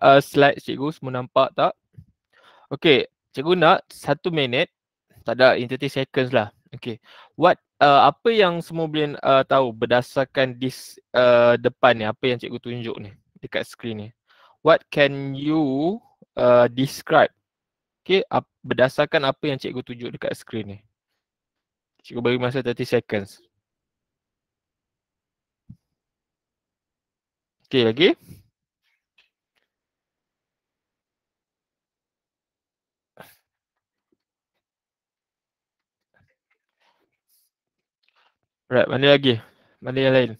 uh, slide cikgu semua nampak tak? Okay, cikgu nak satu minit, tak ada in 30 seconds lah. Okay, what uh, apa yang semua boleh uh, tahu berdasarkan this uh, depan ni, apa yang cikgu tunjuk ni dekat skrin ni. What can you uh, describe? Okay, ap, berdasarkan apa yang cikgu tunjuk dekat skrin ni. Cikgu bagi masa 30 seconds. Okay, lagi. Okay. Right, mana lagi? Mana yang lain?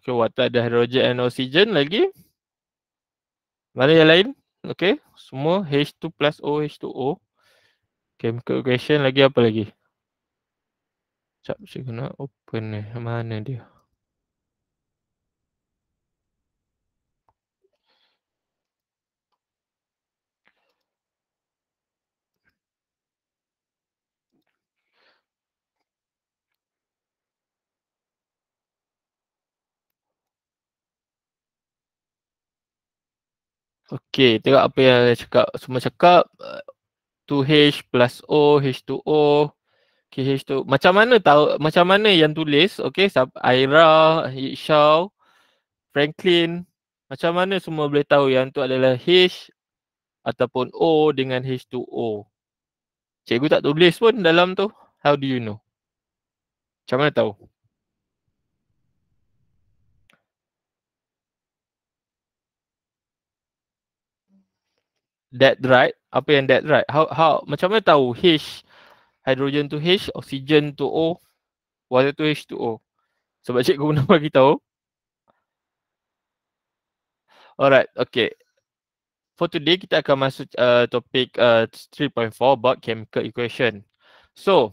Okay, water ada hydrogen and oxygen lagi. Mana yang lain? Okay, semua H2 plus O, H2O. Chemical equation lagi apa lagi? Sekejap, saya kena open ni. Mana dia? Okey, tengok apa yang saya cakap. Semua cakap uh, 2H plus O, H2O. Okay, H2. Macam mana tahu, macam mana yang tulis? Okey, Okay, Aira, Yixiao, Franklin. Macam mana semua boleh tahu yang tu adalah H ataupun O dengan H2O? Cikgu tak tulis pun dalam tu. How do you know? Macam mana tahu? That right apa yang that right how how macam mana tahu h hydrogen tu h oxygen tu o water tu h2o sebab cikgu pernah bagi tahu alright okay for today kita akan masuk uh, topik uh, 3.4 about chemical equation so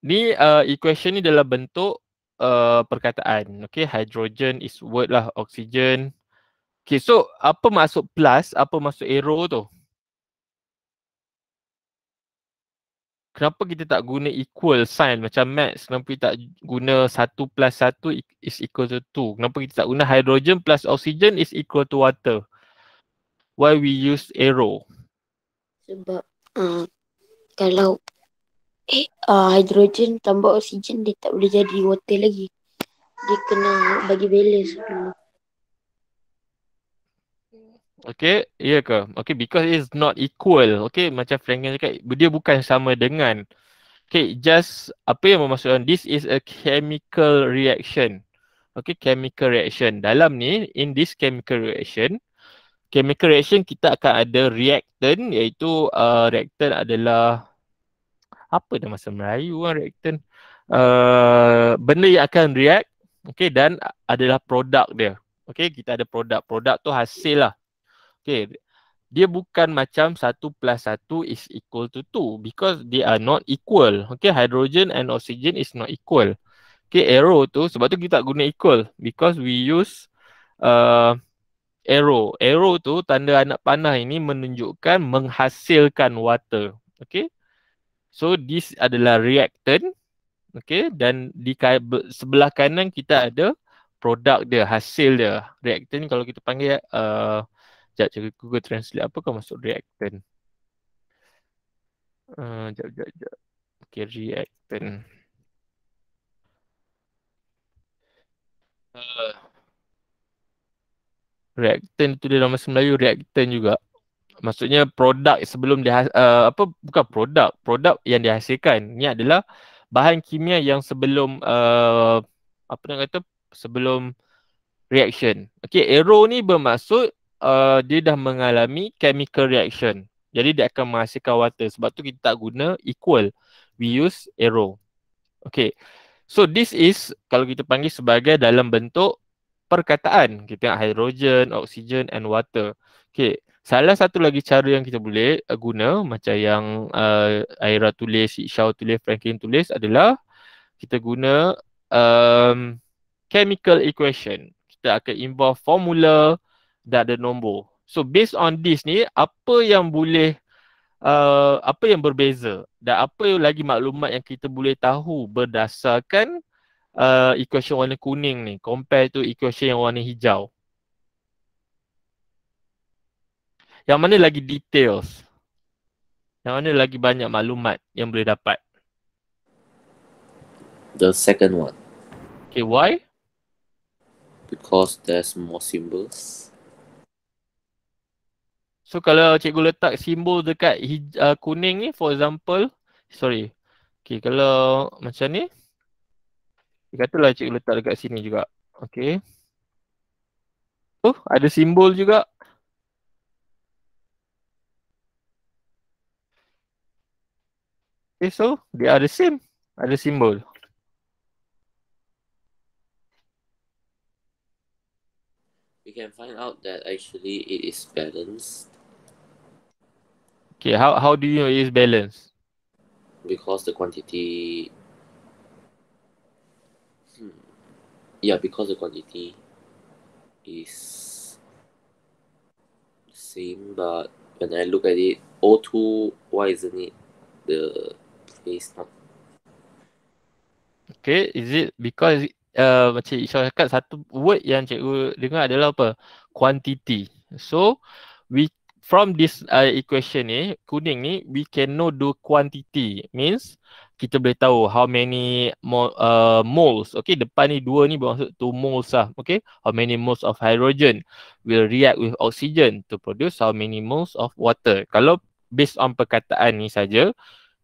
ni uh, equation ni dalam bentuk uh, perkataan okay hydrogen is word lah oxygen Okay, so apa maksud plus, apa maksud arrow tu? Kenapa kita tak guna equal sign macam max? Kenapa kita tak guna 1 plus 1 is equal to 2? Kenapa kita tak guna hydrogen plus oxygen is equal to water? Why we use arrow? Sebab uh, kalau eh, uh, hydrogen tambah oksigen dia tak boleh jadi water lagi. Dia kena bagi balance dulu. Uh. Okay, iya ke? Okay, because it's not equal. Okay, macam Franklin cakap, dia bukan sama dengan. Okay, just apa yang memasukkan, this is a chemical reaction. Okay, chemical reaction. Dalam ni, in this chemical reaction, chemical reaction kita akan ada reactant iaitu uh, reactant adalah apa dalam bahasa Melayu kan reactant? Uh, benda yang akan react okay, dan adalah produk dia. Okay, kita ada produk. Produk tu hasil lah. Okay. Dia bukan macam 1 plus 1 is equal to 2 because they are not equal. Okay, hydrogen and oxygen is not equal. Okay, arrow tu sebab tu kita tak guna equal because we use uh, arrow. Arrow tu tanda anak panah ini menunjukkan menghasilkan water. Okay, so this adalah reactant. Okay, dan di sebelah kanan kita ada produk dia, hasil dia. Reactant kalau kita panggil uh, Sekejap cakap Google Translate apa kau maksud reactant? Uh, ah, sekejap, sekejap, sekejap. Okay, reactant. Uh. Reactant tu dia dalam bahasa Melayu reactant juga. Maksudnya produk sebelum dia uh, apa bukan produk, produk yang dihasilkan ni adalah bahan kimia yang sebelum uh, apa nak kata sebelum reaction. Okey, arrow ni bermaksud uh, dia dah mengalami chemical reaction. Jadi dia akan menghasilkan water. Sebab tu kita tak guna equal. We use arrow. Okay. So this is kalau kita panggil sebagai dalam bentuk perkataan. Kita tengok hydrogen, oxygen and water. Okay. Salah satu lagi cara yang kita boleh uh, guna macam yang uh, Aira tulis, Ishao tulis, Franklin tulis adalah kita guna um, chemical equation. Kita akan involve formula, dah ada nombor. So based on this ni, apa yang boleh uh, apa yang berbeza dan apa lagi maklumat yang kita boleh tahu berdasarkan uh, equation warna kuning ni compare to equation yang warna hijau. Yang mana lagi details? Yang mana lagi banyak maklumat yang boleh dapat? The second one. Okay, why? Because there's more symbols. So kalau cikgu letak simbol dekat hij- uh, kuning ni for example Sorry Okay kalau macam ni Dia katalah cikgu letak dekat sini juga Okay Oh ada simbol juga Okay so dia ada same Ada simbol We can find out that actually it is balanced Okay, how, how do you know it's balanced? Because the quantity... Hmm. Yeah, because the quantity is same, but when I look at it, O2, why isn't it the face not? Okay, is it because uh, like Isha cakap satu word yang cikgu dengar adalah apa? Quantity. So, we from this uh, equation ni kuning ni we can know the quantity means kita boleh tahu how many mo- uh, moles okay depan ni dua ni bermaksud two moles lah okay how many moles of hydrogen will react with oxygen to produce how many moles of water kalau based on perkataan ni saja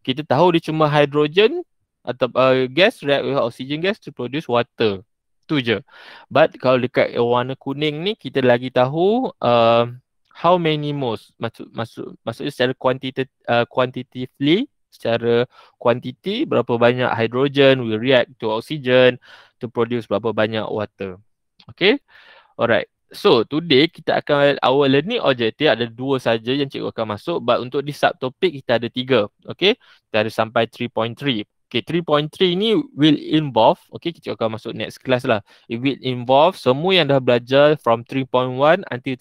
kita tahu dia cuma hydrogen atau uh, gas react with oxygen gas to produce water tu je but kalau dekat warna kuning ni kita lagi tahu uh, how many moles maksud maksud maksudnya secara quantity uh, quantitatively secara kuantiti berapa banyak hydrogen will react to oxygen to produce berapa banyak water okay alright so today kita akan our learning objective ada dua saja yang cikgu akan masuk but untuk di subtopik kita ada tiga okay kita ada sampai 3.3 Okay, 3.3 ni will involve, okay, kita akan masuk next class lah. It will involve semua yang dah belajar from 3.1 until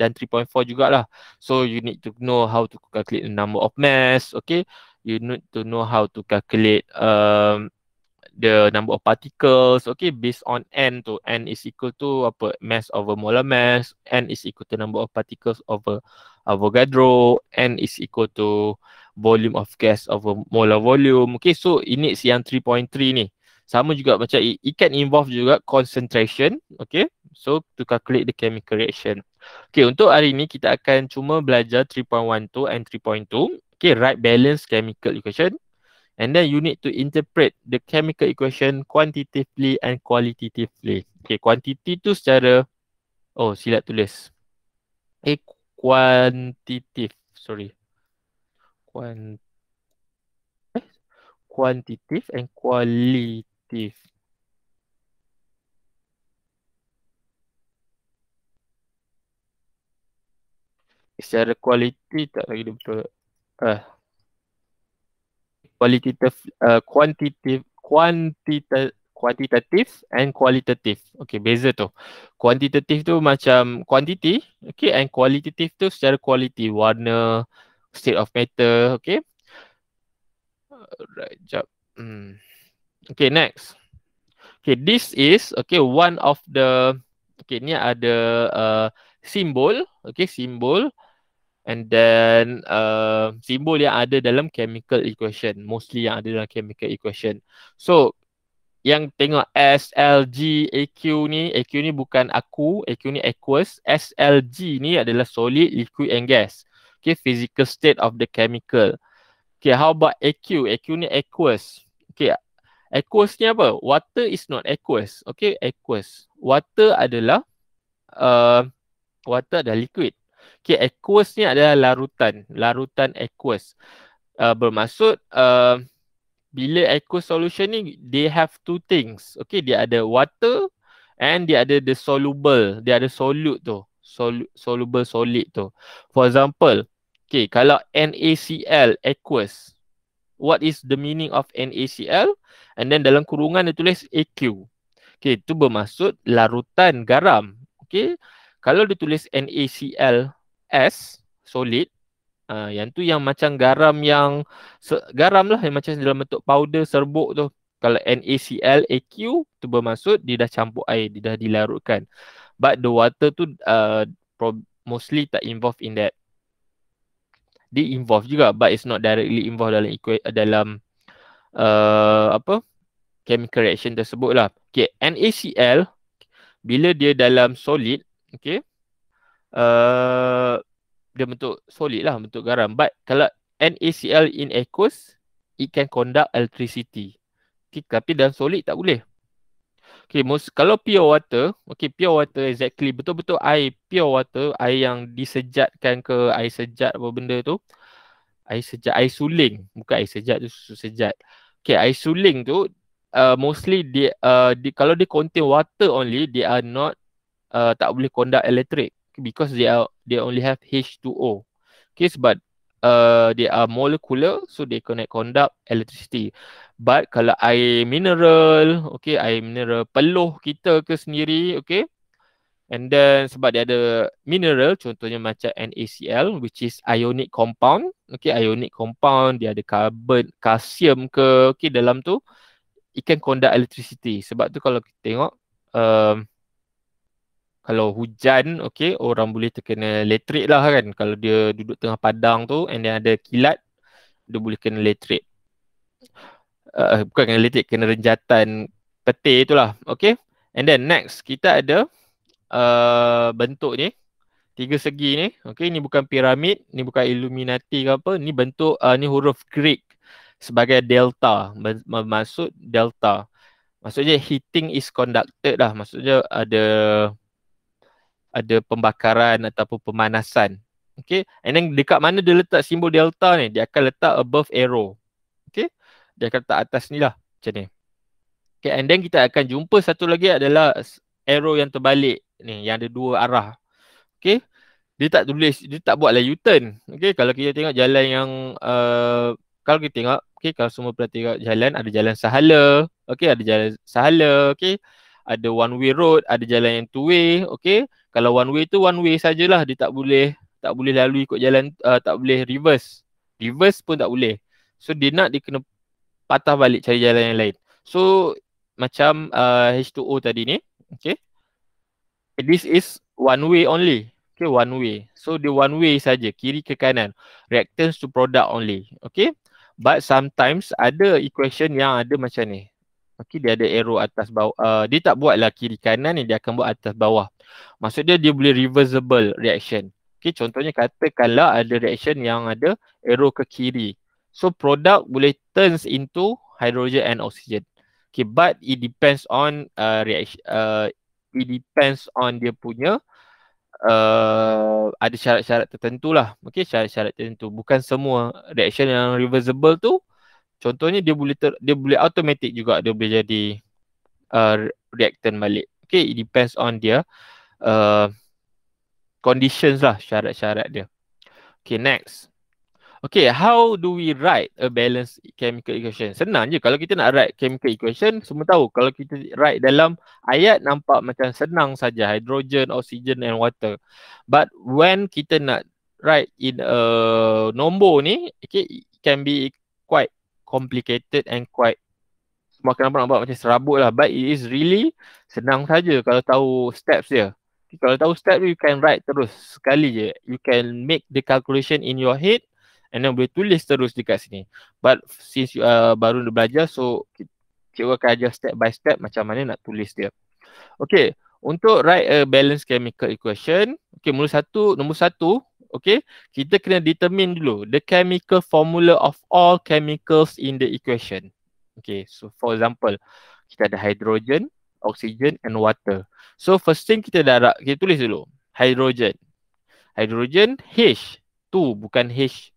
dan 3.4 jugalah. So you need to know how to calculate the number of mass, okay? You need to know how to calculate um, the number of particles, okay? Based on n tu, n is equal to apa? Mass over molar mass, n is equal to number of particles over Avogadro, n is equal to volume of gas over molar volume. Okay, so ini yang 3.3 ni. Sama juga macam it can involve juga concentration. Okay, so to calculate the chemical reaction. Okay, untuk hari ni kita akan cuma belajar 3.12 and 3.2. Okay, write balance chemical equation. And then you need to interpret the chemical equation quantitatively and qualitatively. Okay, quantity tu secara, oh silap tulis. Okay, eh, quantitative, sorry. Quant- eh? Quantitative and qualitative. secara kualiti tak lagi dia betul uh, kualitatif ah, kuantitif uh, kuantita kuantitatif and kualitatif okey beza tu kuantitatif tu macam quantity okey and kualitatif tu secara kualiti warna state of matter okey right jap hmm. okey next okey this is okey one of the okey ni ada uh, simbol okey simbol and then uh, simbol yang ada dalam chemical equation mostly yang ada dalam chemical equation so yang tengok S, L, G, AQ ni AQ ni bukan aku, AQ ni aqueous S, L, G ni adalah solid, liquid and gas okay, physical state of the chemical okay, how about AQ, AQ ni aqueous okay, aqueous ni apa? water is not aqueous okay, aqueous water adalah uh, water adalah liquid Okay, aqueous ni adalah larutan. Larutan aqueous. Uh, bermaksud, uh, bila aqueous solution ni, they have two things. Okay, dia ada water and dia ada the soluble. Dia ada solute tu. Sol- soluble solid tu. For example, okay, kalau NaCl aqueous, what is the meaning of NaCl? And then dalam kurungan dia tulis Aq. Okay, tu bermaksud larutan garam. Okay, kalau dia tulis NaCl S solid uh, yang tu yang macam garam yang garam lah yang macam dalam bentuk powder serbuk tu kalau NaCl AQ tu bermaksud dia dah campur air dia dah dilarutkan but the water tu uh, mostly tak involved in that dia involved juga but it's not directly involved dalam dalam uh, apa chemical reaction tersebut lah okay NaCl bila dia dalam solid Okay. Uh, eh, dia bentuk solid lah, bentuk garam. But kalau NaCl in aqueous, it can conduct electricity. Okay, tapi dalam solid tak boleh. Okay, most, kalau pure water, okay, pure water exactly, betul-betul air pure water, air yang disejatkan ke air sejat apa benda tu, air sejat, air suling, bukan air sejat tu, susu sejat. Okay, air suling tu, uh, mostly, dia, uh, di, kalau dia contain water only, they are not uh, tak boleh conduct electric because they are they only have H2O. Okay, sebab uh, they are molecular so they cannot conduct electricity. But kalau air mineral, okay, air mineral peluh kita ke sendiri, okay. And then sebab dia ada mineral, contohnya macam NaCl which is ionic compound. Okay, ionic compound dia ada carbon, calcium ke, okay, dalam tu. It can conduct electricity. Sebab tu kalau kita tengok, um, kalau hujan okey orang boleh terkena elektrik lah kan kalau dia duduk tengah padang tu and dia ada kilat dia boleh kena elektrik uh, eh, eh, bukan kena elektrik kena renjatan peti itulah okey and then next kita ada uh, bentuk ni tiga segi ni okey ni bukan piramid ni bukan illuminati ke apa ni bentuk uh, ni huruf greek sebagai delta maksud delta maksudnya heating is conducted lah maksudnya ada ada pembakaran ataupun pemanasan. Okay. And then dekat mana dia letak simbol delta ni? Dia akan letak above arrow. Okay. Dia akan letak atas ni lah. Macam ni. Okay. And then kita akan jumpa satu lagi adalah arrow yang terbalik ni. Yang ada dua arah. Okay. Dia tak tulis. Dia tak buat lah U-turn. Okay. Kalau kita tengok jalan yang uh, kalau kita tengok, okay, kalau semua pernah tengok jalan, ada jalan sahala, okay, ada jalan sahala, okay, ada one way road, ada jalan yang two way, okay, kalau one way tu one way sajalah dia tak boleh tak boleh lalu ikut jalan uh, tak boleh reverse reverse pun tak boleh so dia nak dia kena patah balik cari jalan yang lain so macam uh, H2O tadi ni okay this is one way only okay one way so the one way saja kiri ke kanan reactance to product only okay but sometimes ada equation yang ada macam ni Okey dia ada arrow atas bawah. Uh, dia tak buatlah kiri kanan ni dia akan buat atas bawah. Maksud dia dia boleh reversible reaction. Okey contohnya katakanlah ada reaction yang ada arrow ke kiri. So product boleh turns into hydrogen and oxygen. Okay but it depends on uh, reaction uh, it depends on dia punya Uh, ada syarat-syarat tertentu lah Okay syarat-syarat tertentu Bukan semua reaction yang reversible tu Contohnya dia boleh ter, dia boleh automatic juga dia boleh jadi uh, reactant balik. Okay, it depends on dia uh, conditions lah syarat-syarat dia. Okay, next. Okay, how do we write a balanced chemical equation? Senang je kalau kita nak write chemical equation, semua tahu kalau kita write dalam ayat nampak macam senang saja hydrogen, oxygen and water. But when kita nak write in a nombor ni, okay, it can be quite complicated and quite semakin apa nak buat macam serabut lah but it is really senang saja kalau tahu steps dia kalau tahu step you can write terus sekali je you can make the calculation in your head and then boleh tulis terus dekat sini but since you uh, baru belajar so cikgu akan ajar step by step macam mana nak tulis dia okay untuk write a balanced chemical equation okay nombor satu nombor satu okay kita kena determine dulu the chemical formula of all chemicals in the equation okay so for example kita ada hydrogen oxygen and water so first thing kita darab kita tulis dulu hydrogen hydrogen h2 bukan h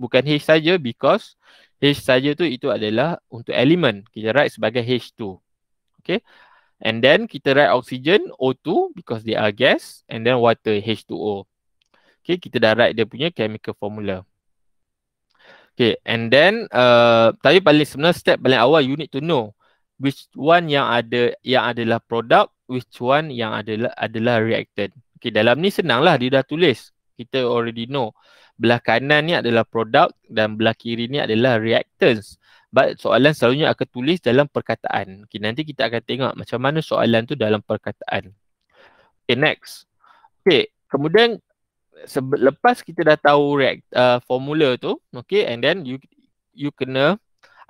bukan h saja because h saja tu itu adalah untuk element kita write sebagai h2 okay And then kita write oxygen O2 because they are gas and then water H2O. Okay, kita dah write dia punya chemical formula. Okay, and then uh, tapi paling sebenar step paling awal you need to know which one yang ada yang adalah produk, which one yang adalah adalah reactant. Okay, dalam ni senanglah dia dah tulis. Kita already know belah kanan ni adalah produk dan belah kiri ni adalah reactants. But soalan selalunya akan tulis dalam perkataan. Okay, nanti kita akan tengok macam mana soalan tu dalam perkataan. Okay, next. Okay, kemudian sebe- lepas kita dah tahu react uh, formula tu okay and then you you kena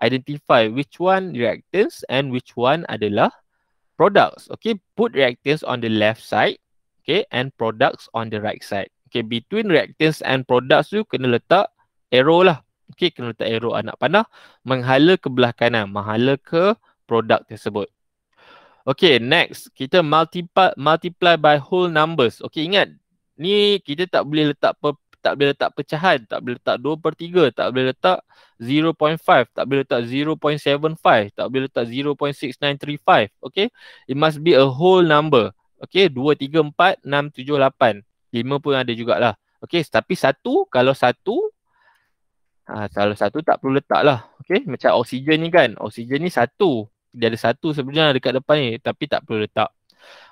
identify which one reactants and which one adalah products okay put reactants on the left side okay and products on the right side okay between reactants and products tu kena letak arrow lah okay kena letak arrow anak panah menghala ke belah kanan menghala ke produk tersebut Okay, next kita multiply multiply by whole numbers. Okay, ingat ni kita tak boleh letak per, tak boleh letak pecahan, tak boleh letak 2 per 3, tak boleh letak 0.5, tak boleh letak 0.75, tak boleh letak 0.6935. Okay, it must be a whole number. Okay, 2, 3, 4, 6, 7, 8. 5 pun ada jugalah. Okay, tapi satu, kalau satu, ah, kalau satu tak perlu letak lah. Okay, macam oksigen ni kan. Oksigen ni satu. Dia ada satu sebenarnya dekat depan ni, tapi tak perlu letak.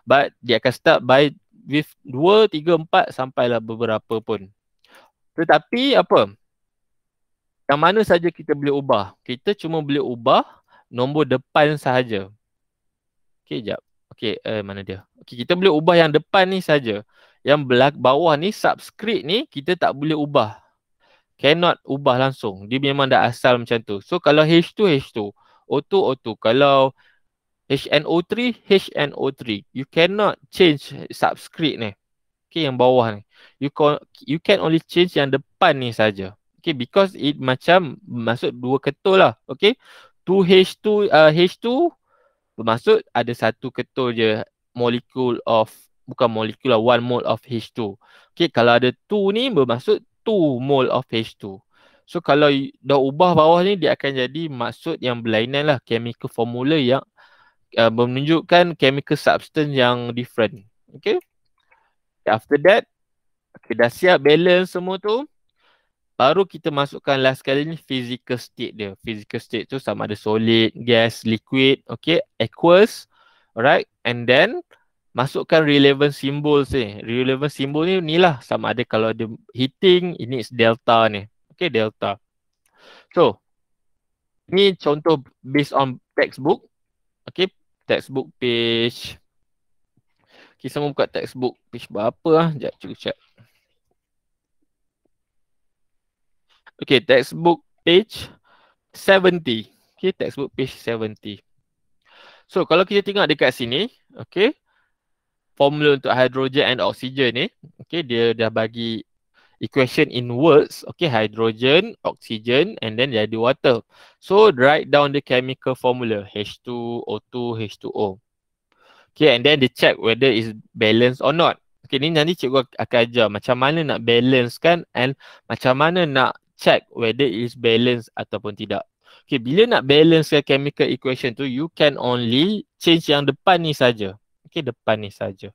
But dia akan start by with 2, 3, 4 sampailah beberapa pun. Tetapi apa? Yang mana saja kita boleh ubah? Kita cuma boleh ubah nombor depan sahaja. Okey, jap. Okey, eh, mana dia? Okay, kita boleh ubah yang depan ni saja. Yang belak bawah ni, subscript ni, kita tak boleh ubah. Cannot ubah langsung. Dia memang dah asal macam tu. So, kalau H2, H2. O2, O2. Kalau HNO3, HNO3. You cannot change subscript ni. Okay, yang bawah ni. You call, you can only change yang depan ni saja. Okay, because it macam masuk dua ketul lah. Okay, two h 2 uh, H2 bermaksud ada satu ketul je molekul of, bukan molekul lah, one mole of H2. Okay, kalau ada two ni bermaksud two mole of H2. So kalau dah ubah bawah ni dia akan jadi maksud yang berlainan lah chemical formula yang uh, menunjukkan chemical substance yang different. Okay. After that, okay, dah siap balance semua tu. Baru kita masukkan last kali ni physical state dia. Physical state tu sama ada solid, gas, liquid, okay, aqueous. Alright. And then, masukkan relevant symbol ni. Relevant symbol ni ni lah sama ada kalau dia heating, ini is delta ni. Okay, delta. So, ni contoh based on textbook. Okay, textbook page Okay, sama buka textbook page berapa lah. Sekejap, cuba check. Okay, textbook page 70. Okay, textbook page 70. So, kalau kita tengok dekat sini, okay. Formula untuk hidrogen and oxygen ni. Okay, dia dah bagi equation in words. Okay, hydrogen, oxygen and then dia ada water. So, write down the chemical formula. H2O2, H2O. Okay, and then they check whether is balanced or not. Okay, ni nanti cikgu akan ajar macam mana nak balance kan and macam mana nak check whether it is balanced ataupun tidak. Okay, bila nak balance the chemical equation tu, you can only change yang depan ni saja. Okay, depan ni saja.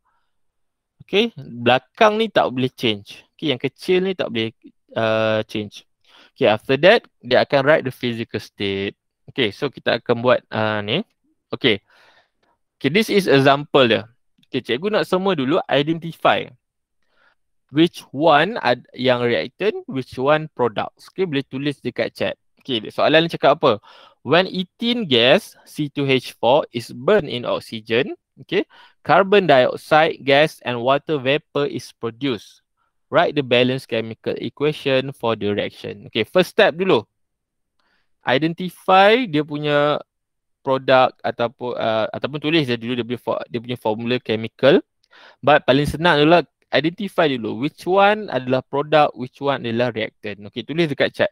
Okay, belakang ni tak boleh change. Okay, yang kecil ni tak boleh uh, change. Okay, after that, dia akan write the physical state. Okay, so kita akan buat uh, ni. Okay. Okay, this is example dia. Okay, cikgu nak semua dulu identify which one ad- yang reactant, which one product. Okay, boleh tulis dekat chat. Okay, soalan ni cakap apa? When ethene gas C2H4 is burned in oxygen, okay, carbon dioxide gas and water vapor is produced write the balanced chemical equation for the reaction. Okay, first step dulu. Identify dia punya product ataupun uh, ataupun tulis dia dulu dia punya, dia punya formula chemical. But paling senang adalah identify dulu which one adalah product, which one adalah reactant. Okay, tulis dekat chat.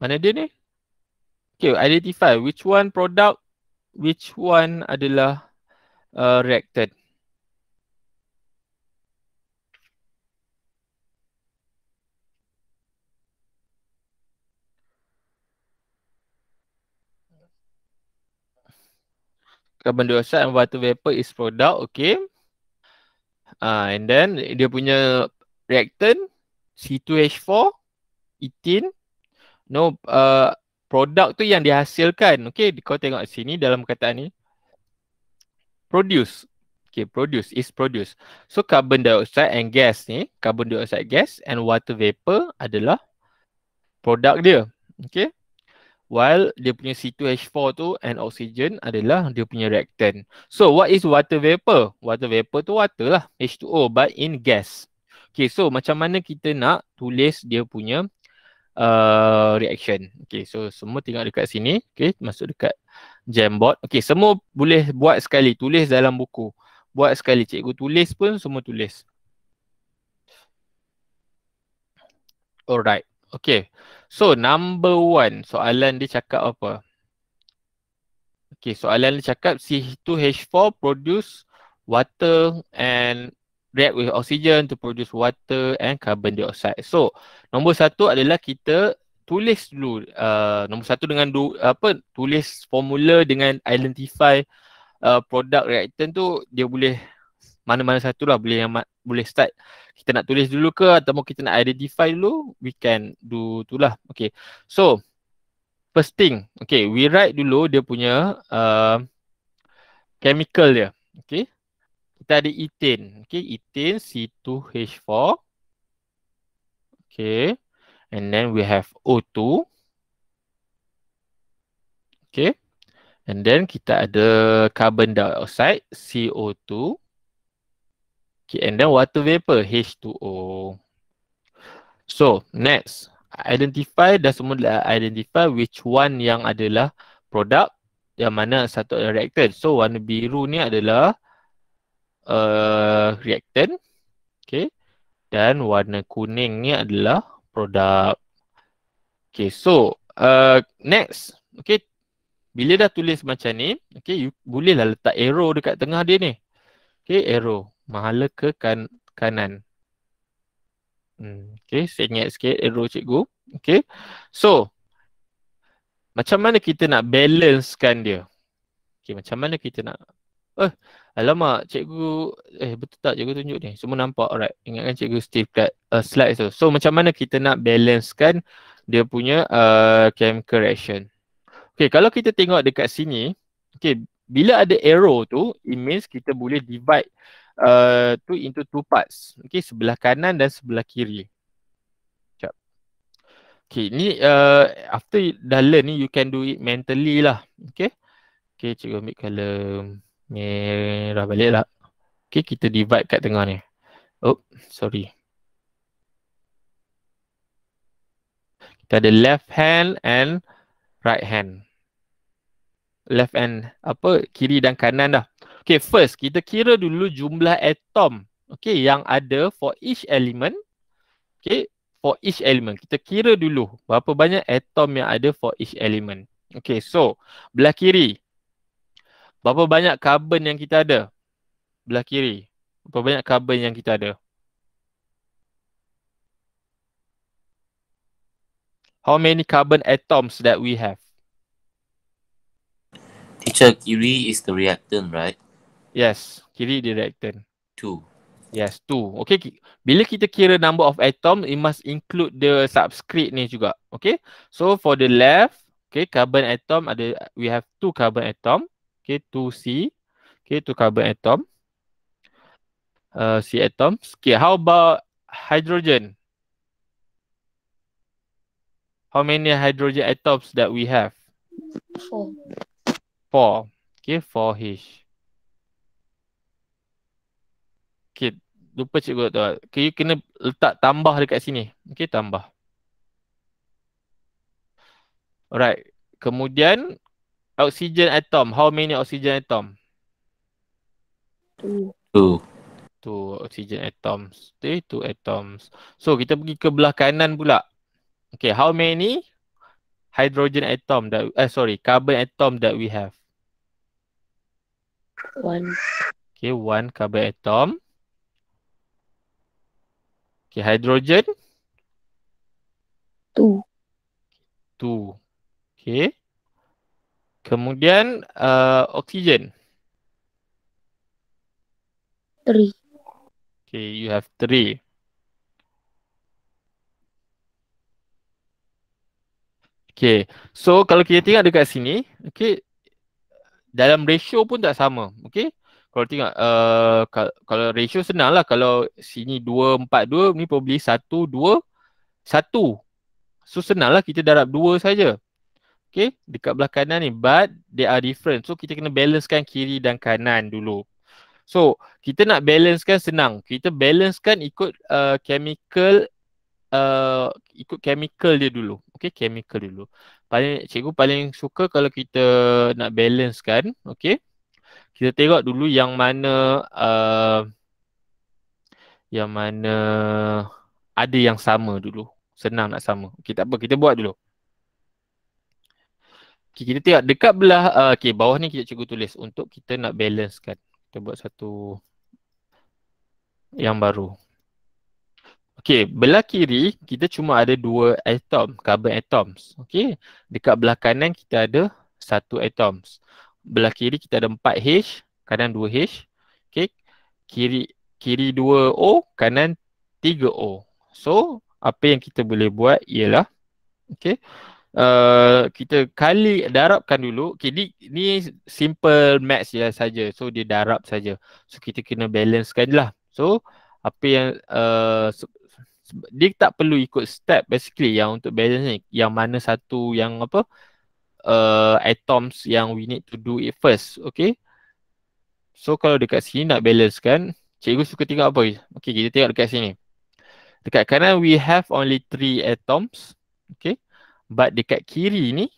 Mana dia ni? Okay, identify which one product, which one adalah uh, reacted. Carbon dioxide and water vapor is product, okay. Uh, and then dia punya reactant C2H4, ethene, no uh, produk tu yang dihasilkan okey kau tengok sini dalam kata ni produce okey produce is produce so carbon dioxide and gas ni carbon dioxide gas and water vapor adalah produk dia okey while dia punya C2H4 tu and oxygen adalah dia punya reactant. So what is water vapor? Water vapor tu water lah H2O but in gas. Okay so macam mana kita nak tulis dia punya uh, reaction. Okay, so semua tengok dekat sini. Okay, masuk dekat Jamboard. Okay, semua boleh buat sekali. Tulis dalam buku. Buat sekali. Cikgu tulis pun semua tulis. Alright. Okay. So, number one. Soalan dia cakap apa? Okay, soalan dia cakap C2H4 produce water and react with oxygen to produce water and carbon dioxide. So, nombor satu adalah kita tulis dulu uh, nombor satu dengan du, apa tulis formula dengan identify uh, product reactant tu dia boleh mana-mana satu lah boleh yang boleh start kita nak tulis dulu ke atau kita nak identify dulu we can do tu lah okay so first thing okay we write dulu dia punya uh, chemical dia okay kita ada etin. Okay, etin C2H4. Okay. And then we have O2. Okay. And then kita ada carbon dioxide CO2. Okay, and then water vapor H2O. So, next. Identify, dah semua dah identify which one yang adalah produk yang mana satu reactant. So, warna biru ni adalah uh, reactant okay dan warna kuning ni adalah produk okay so uh, next okay bila dah tulis macam ni okay you boleh lah letak arrow dekat tengah dia ni okay arrow mahala ke kan kanan hmm, okay senyap sikit arrow cikgu okay so macam mana kita nak balancekan dia okay macam mana kita nak oh. Alamak, cikgu eh betul tak cikgu tunjuk ni? Semua nampak alright. Ingatkan cikgu still kat uh, slide tu. So macam mana kita nak balance kan dia punya uh, cam correction. Okay, kalau kita tengok dekat sini, okay, bila ada arrow tu, it means kita boleh divide uh, tu into two parts. Okay, sebelah kanan dan sebelah kiri. Sekejap. Okay, ni uh, after dah learn ni, you can do it mentally lah. Okay. Okay, cikgu ambil colour. Ni eh, dah balik lah. Okay, kita divide kat tengah ni. Oh, sorry. Kita ada left hand and right hand. Left hand, apa, kiri dan kanan dah. Okay, first kita kira dulu jumlah atom. Okay, yang ada for each element. Okay, for each element. Kita kira dulu berapa banyak atom yang ada for each element. Okay, so belah kiri. Berapa banyak carbon yang kita ada? Belah kiri. Berapa banyak carbon yang kita ada? How many carbon atoms that we have? Teacher, kiri is the reactant, right? Yes, kiri the reactant. Two. Yes, two. Okay, bila kita kira number of atom, it must include the subscript ni juga. Okay, so for the left, okay, carbon atom ada, we have two carbon atom. K2C, K2 carbon atom. Uh, C atom. Okay, how about hydrogen? How many hydrogen atoms that we have? Four. Four. Okay, 4H. Okay, lupa cikgu tu. Okay, you kena letak tambah dekat sini. Okay, tambah. Alright. Kemudian, Oksigen atom, how many oksigen atom? Two. Two. Two oksigen atoms. Okay, two atoms. So kita pergi ke belah kanan pula. Okay, how many hydrogen atom that, uh, sorry, carbon atom that we have? One. Okay, one carbon atom. Okay, hydrogen? Two. Two. Okay. Kemudian uh, oksigen. Three. Okay, you have three. Okay, so kalau kita tengok dekat sini, okay, dalam ratio pun tak sama, okay. Kalau tengok, uh, kalau ratio senang lah. Kalau sini dua empat dua, ni probably satu dua satu, So senang lah kita darab dua saja. Okay, dekat belah kanan ni but they are different. So kita kena balancekan kiri dan kanan dulu. So kita nak balancekan senang. Kita balancekan ikut uh, chemical uh, ikut chemical dia dulu. Okay, chemical dulu. Paling cikgu paling suka kalau kita nak balancekan, okay? Kita tengok dulu yang mana uh, yang mana ada yang sama dulu. Senang nak sama. Okay, tak apa. Kita buat dulu. Okay, kita tengok dekat belah, uh, okay, bawah ni kita cikgu tulis untuk kita nak balancekan. Kita buat satu yang baru. Okay, belah kiri kita cuma ada dua atom, carbon atoms. Okay, dekat belah kanan kita ada satu atoms. Belah kiri kita ada empat H, kanan dua H. Okay, kiri kiri dua O, kanan tiga O. So, apa yang kita boleh buat ialah, okay, Eh, kita kali darabkan dulu. Okay, ni, ni simple match ya saja. So dia darab saja. So kita kena balancekan lah. So apa yang uh, dia tak perlu ikut step basically yang untuk balance ni yang mana satu yang apa uh, atoms yang we need to do it first okay so kalau dekat sini nak balance kan cikgu suka tengok apa okay kita tengok dekat sini dekat kanan we have only three atoms okay but dekat kiri ni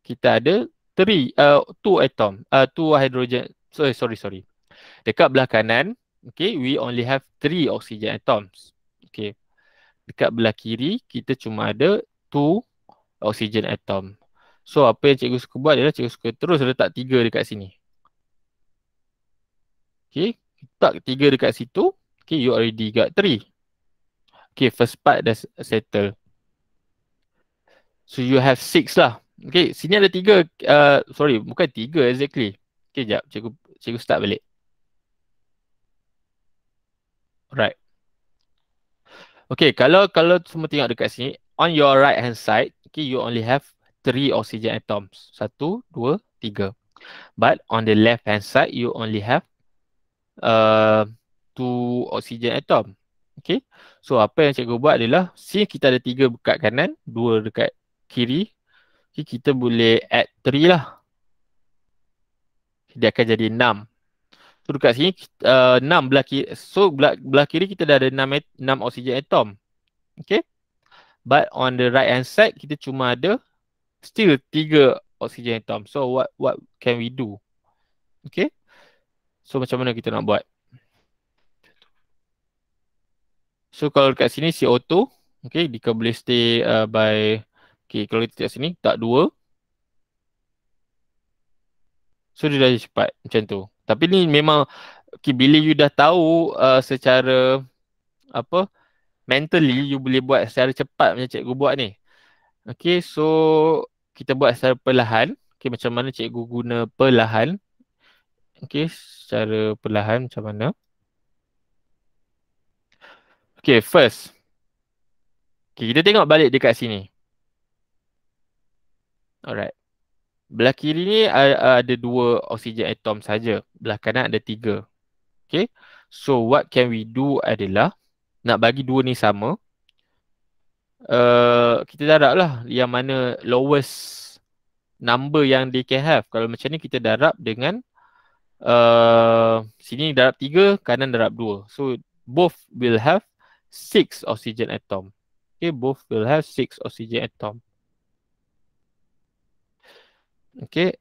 kita ada three uh, two atom uh, two hydrogen sorry sorry sorry dekat belah kanan okay we only have three oxygen atoms okay dekat belah kiri kita cuma ada two oxygen atom so apa yang cikgu suka buat ialah cikgu suka terus letak tiga dekat sini okay letak tiga dekat situ okay you already got three okay first part dah settle So you have six lah. Okay, sini ada tiga. Uh, sorry, bukan tiga exactly. Okay, jap. Cikgu, cikgu start balik. Right. Okay, kalau kalau semua tengok dekat sini, on your right hand side, okay, you only have three oxygen atoms. Satu, dua, tiga. But on the left hand side, you only have uh, two oxygen atoms, Okay, so apa yang cikgu buat adalah, sini kita ada tiga dekat kanan, dua dekat kiri okay, kita boleh add 3 lah dia akan jadi 6 so dekat sini uh, 6 belah kiri so belah, belah kiri kita dah ada 6 6 oksigen atom okay but on the right hand side kita cuma ada still 3 oksigen atom so what what can we do okay so macam mana kita nak buat So kalau dekat sini CO2 Okay, dia boleh stay uh, by Okay, kalau kita tengok sini, tak dua, So, dia dah cepat macam tu. Tapi ni memang, okay, bila you dah tahu uh, secara, apa, mentally you boleh buat secara cepat macam cikgu buat ni. Okay, so, kita buat secara perlahan. Okay, macam mana cikgu guna perlahan. Okay, secara perlahan macam mana. Okay, first. Okay, kita tengok balik dekat sini. Alright. Belah kiri ni ada dua oksigen atom saja. Belah kanan ada tiga. Okay. So what can we do adalah nak bagi dua ni sama. Uh, kita darab lah yang mana lowest number yang they can have. Kalau macam ni kita darab dengan uh, sini darab tiga, kanan darab dua. So both will have six oxygen atom. Okay, both will have six oxygen atom. Okey,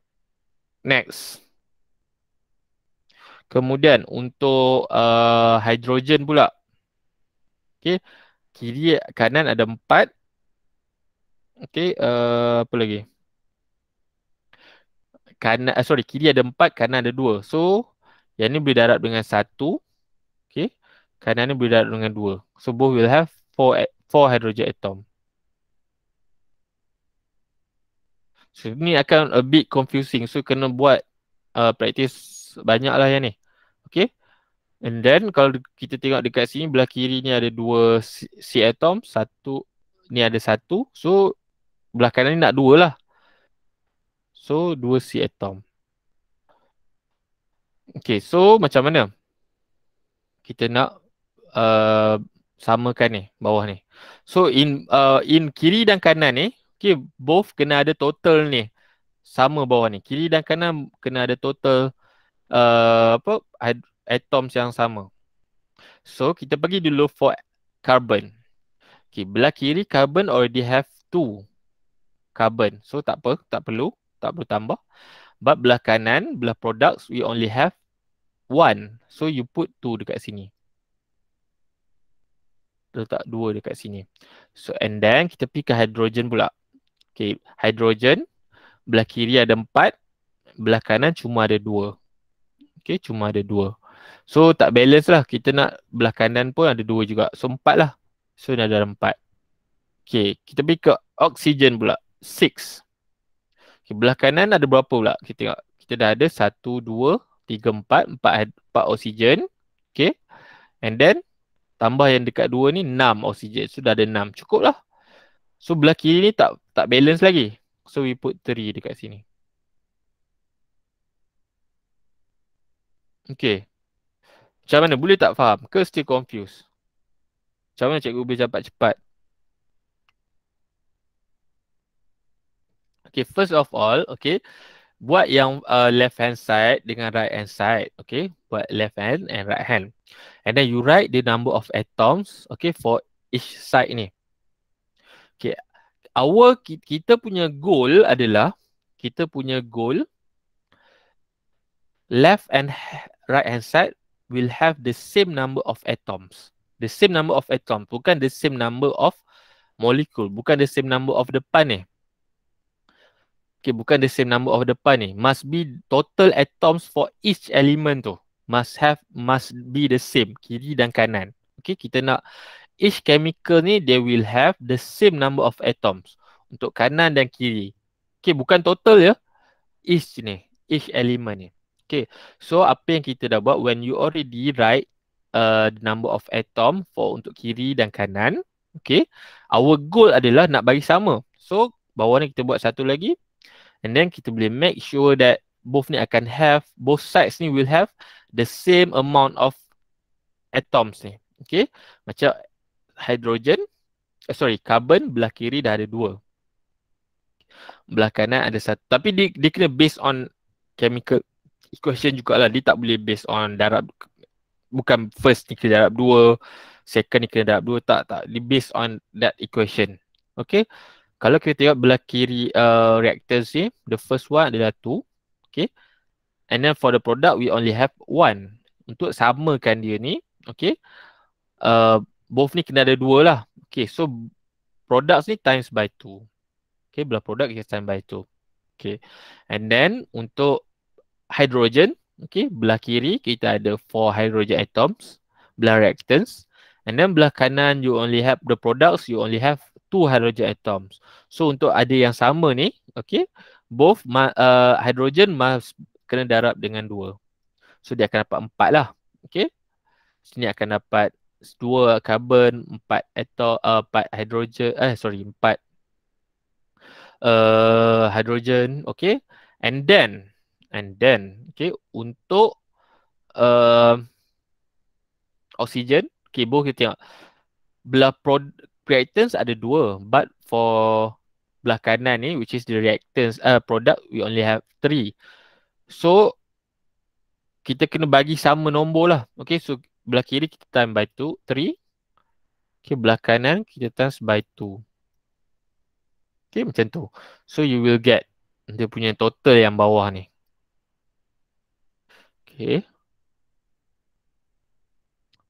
Next. Kemudian untuk uh, hidrogen pula. okey. Kiri kanan ada empat. okey. Uh, apa lagi? Kanan, uh, sorry, kiri ada empat, kanan ada dua. So, yang ni boleh darab dengan satu. okey. Kanan ni boleh darab dengan dua. So, both will have four, four hydrogen atom. So ni akan a bit confusing. So kena buat uh, practice banyak lah yang ni. Okay. And then kalau kita tengok dekat sini belah kiri ni ada dua C atom. Satu ni ada satu. So belah kanan ni nak dua lah. So dua C atom. Okay so macam mana? Kita nak uh, samakan ni bawah ni. So in uh, in kiri dan kanan ni Okay, both kena ada total ni. Sama bawah ni. Kiri dan kanan kena ada total uh, apa ad- atoms yang sama. So, kita pergi dulu for carbon. Okay, belah kiri carbon already have two carbon. So, tak apa. Tak perlu. Tak perlu tambah. But belah kanan, belah products, we only have one. So, you put two dekat sini letak dua dekat sini. So and then kita pergi ke hydrogen pula. Okay, hidrogen. Belah kiri ada empat. Belah kanan cuma ada dua. Okay, cuma ada dua. So, tak balance lah. Kita nak belah kanan pun ada dua juga. So, empat lah. So, dah ada empat. Okay, kita pergi ke oksigen pula. Six. Okay, belah kanan ada berapa pula? Kita tengok. Kita dah ada satu, dua, tiga, empat. Empat, empat oksigen. Okay. And then, tambah yang dekat dua ni enam oksigen. So, dah ada enam. Cukup lah. So, belah kiri ni tak tak balance lagi. So we put 3 dekat sini. Okay. Macam mana? Boleh tak faham? Ke still confused? Macam mana cikgu boleh dapat cepat? Okay, first of all, okay. Buat yang uh, left hand side dengan right hand side. Okay, buat left hand and right hand. And then you write the number of atoms, okay, for each side ni. Okay, our kita punya goal adalah kita punya goal left and right hand side will have the same number of atoms the same number of atoms bukan the same number of molecule bukan the same number of depan ni okay bukan the same number of depan ni must be total atoms for each element tu must have must be the same kiri dan kanan okay kita nak each chemical ni they will have the same number of atoms untuk kanan dan kiri. Okay, bukan total ya. Each ni, each element ni. Okay, so apa yang kita dah buat when you already write uh, the number of atom for untuk kiri dan kanan. Okay, our goal adalah nak bagi sama. So, bawah ni kita buat satu lagi. And then kita boleh make sure that both ni akan have, both sides ni will have the same amount of atoms ni. Okay, macam hidrogen eh, sorry carbon belah kiri dah ada dua belah kanan ada satu tapi dia, dia kena based on chemical equation jugalah dia tak boleh based on darab bukan first ni kena darab dua second ni kena darab dua tak tak dia based on that equation okay kalau kita tengok belah kiri uh, reactors ni the first one adalah two okay and then for the product we only have one untuk samakan dia ni okay uh, both ni kena ada dua lah. Okay, so products ni times by two. Okay, belah produk is times by two. Okay, and then untuk hydrogen, okay, belah kiri kita ada four hydrogen atoms, belah reactants. And then belah kanan you only have the products, you only have two hydrogen atoms. So untuk ada yang sama ni, okay, both ma- uh, hydrogen must kena darab dengan dua. So dia akan dapat empat lah, okay. Sini akan dapat dua carbon, empat atau uh, eh, empat hidrogen, eh sorry, empat uh, eh, hidrogen, okay. And then, and then, okay, untuk uh, oksigen, okay, boleh kita tengok. Belah reactants ada dua, but for belah kanan ni, which is the reactants, uh, product, we only have three. So, kita kena bagi sama nombor lah. Okay, so belah kiri kita times by 2, 3. Okay, belah kanan kita times by 2. Okay, macam tu. So, you will get dia punya total yang bawah ni. Okay.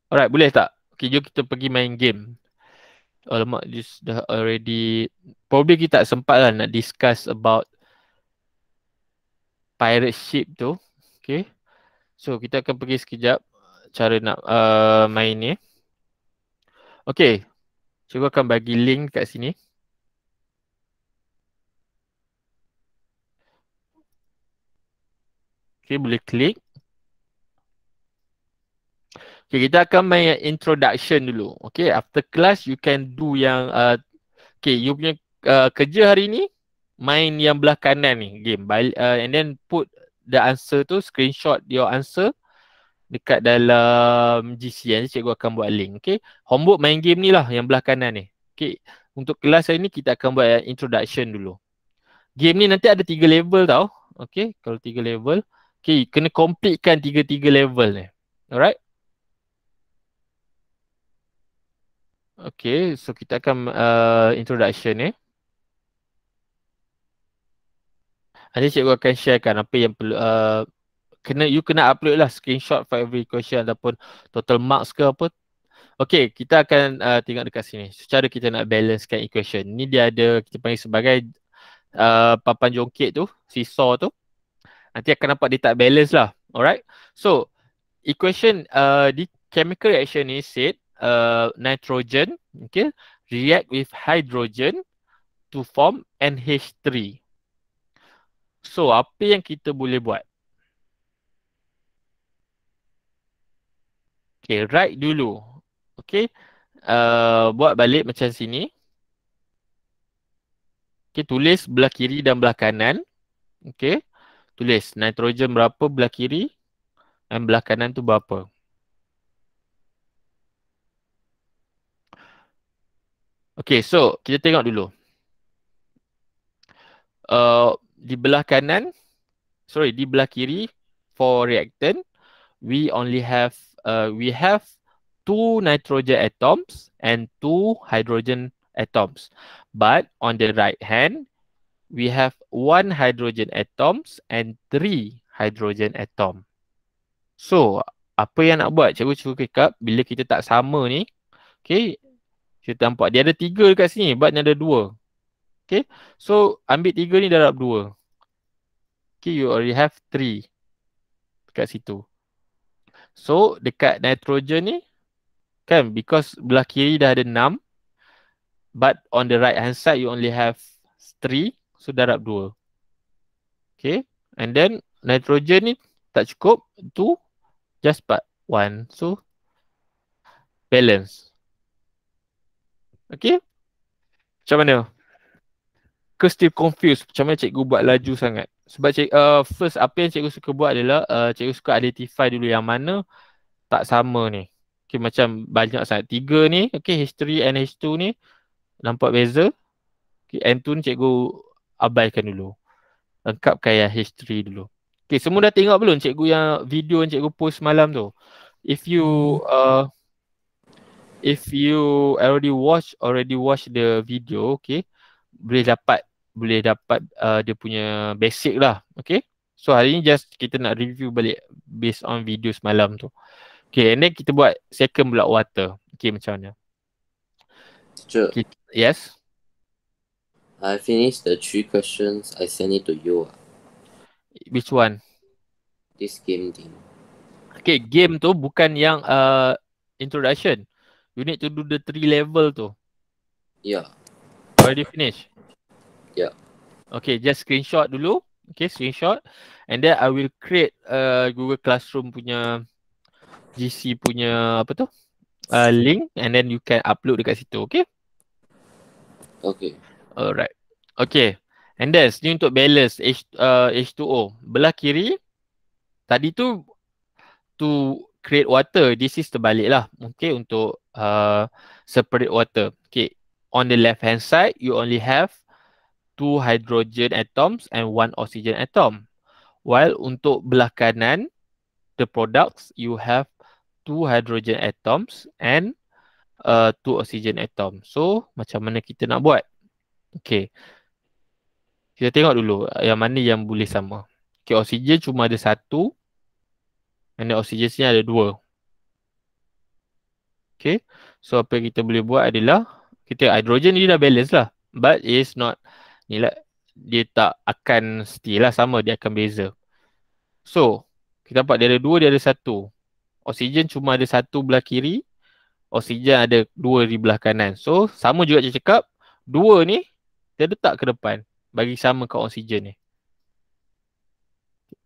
Alright, boleh tak? Okay, jom kita pergi main game. Alamak, just dah already. Probably kita tak sempat lah nak discuss about pirate ship tu. Okay. So, kita akan pergi sekejap cara nak uh, main ni. Okay. Cikgu akan bagi link kat sini. Okay, boleh klik. Okay, kita akan main introduction dulu. Okay, after class you can do yang uh, okay, you punya uh, kerja hari ni main yang belah kanan ni game. Uh, and then put the answer tu, screenshot your answer dekat dalam GCN nanti cikgu akan buat link okey homework main game ni lah yang belah kanan ni okey untuk kelas hari ni kita akan buat introduction dulu game ni nanti ada tiga level tau okey kalau tiga level okey kena completekan tiga-tiga level ni alright okey so kita akan uh, introduction ni nanti cikgu akan sharekan apa yang perlu uh, kena you kena upload lah screenshot for every question ataupun total marks ke apa. Okay, kita akan uh, tengok dekat sini. Secara kita nak balancekan equation. Ni dia ada kita panggil sebagai uh, papan jongkit tu, seesaw tu. Nanti akan nampak dia tak balance lah. Alright. So, equation uh, di chemical reaction ni said uh, nitrogen okay, react with hydrogen to form NH3. So, apa yang kita boleh buat? Okay, write dulu. Okay. Uh, buat balik macam sini. Okay, tulis belah kiri dan belah kanan. Okay. Tulis nitrogen berapa belah kiri dan belah kanan tu berapa. Okay, so kita tengok dulu. Uh, di belah kanan, sorry, di belah kiri for reactant, we only have uh, we have two nitrogen atoms and two hydrogen atoms but on the right hand we have one hydrogen atoms and three hydrogen atom so apa yang nak buat cikgu cikgu kekap bila kita tak sama ni okay? kita nampak dia ada tiga dekat sini but ada dua okay? so ambil tiga ni darab dua Okay, you already have three dekat situ So dekat nitrogen ni kan because belah kiri dah ada enam, but on the right hand side you only have three, so darab 2. Okay and then nitrogen ni tak cukup tu just but one, So balance. Okay. Macam mana? Cause still confused macam mana cikgu buat laju sangat Sebab cik, uh, first apa yang cikgu suka buat adalah uh, Cikgu suka identify dulu yang mana tak sama ni Okay macam banyak sangat Tiga ni okay history and H2 ni Nampak beza Okay N2 ni cikgu abaikan dulu Lengkapkan yang history dulu Okay semua dah tengok belum cikgu yang video yang cikgu post malam tu If you uh, If you already watch Already watch the video okay boleh dapat boleh dapat uh, dia punya basic lah okay so hari ni just kita nak review balik based on video semalam tu okay and then kita buat second block water okay macam mana teacher okay. yes I finish the three questions I send it to you which one this game thing okay game tu bukan yang uh, introduction you need to do the three level tu yeah already finish Yeah. Okay, just screenshot dulu. Okay, screenshot. And then I will create a uh, Google Classroom punya GC punya apa tu? A uh, link and then you can upload dekat situ, okay? Okay. Alright. Okay. And then, ni untuk balance H, uh, H2O. Belah kiri, tadi tu to create water, this is terbalik lah. Okay, untuk uh, separate water. Okay, on the left hand side, you only have two hydrogen atoms and one oxygen atom. While untuk belah kanan, the products, you have two hydrogen atoms and uh, two oxygen atoms. So, macam mana kita nak buat? Okay. Kita tengok dulu uh, yang mana yang boleh sama. Okay, oksigen cuma ada satu. mana then oksigen sini ada dua. Okay. So, apa yang kita boleh buat adalah kita hidrogen ni dah balance lah. But it's not nilai dia tak akan lah sama dia akan beza so kita dapat dia ada dua dia ada satu oksigen cuma ada satu belah kiri oksigen ada dua di belah kanan so sama juga saya cakap dua ni dia letak ke depan bagi sama ke oksigen ni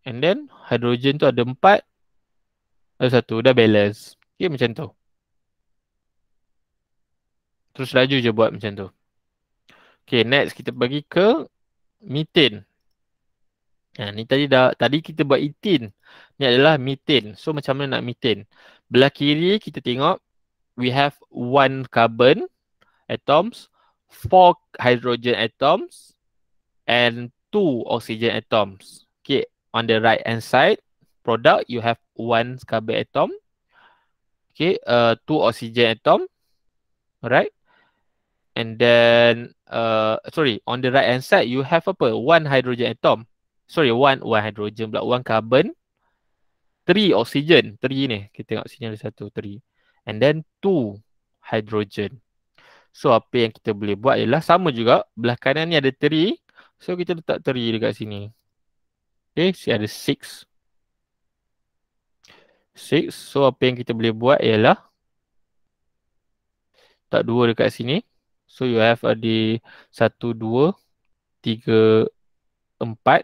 and then hidrogen tu ada empat ada satu dah balance okay macam tu terus laju je buat macam tu Okay, next kita bagi ke methane. Ha, ni tadi dah, tadi kita buat itin. Ni adalah methane. So macam mana nak methane? Belah kiri kita tengok we have one carbon atoms, four hydrogen atoms and two oxygen atoms. Okay, on the right hand side product you have one carbon atom. Okay, uh, two oxygen atom. Alright. And then uh, sorry, on the right hand side you have apa? One hydrogen atom. Sorry, one one hydrogen pula, one carbon. Three oxygen, three ni. Kita tengok sini ada satu, three. And then two hydrogen. So apa yang kita boleh buat ialah sama juga belah kanan ni ada three. So kita letak three dekat sini. Okay, si ada six. Six. So apa yang kita boleh buat ialah tak dua dekat sini. So you have a di satu, dua, tiga, empat.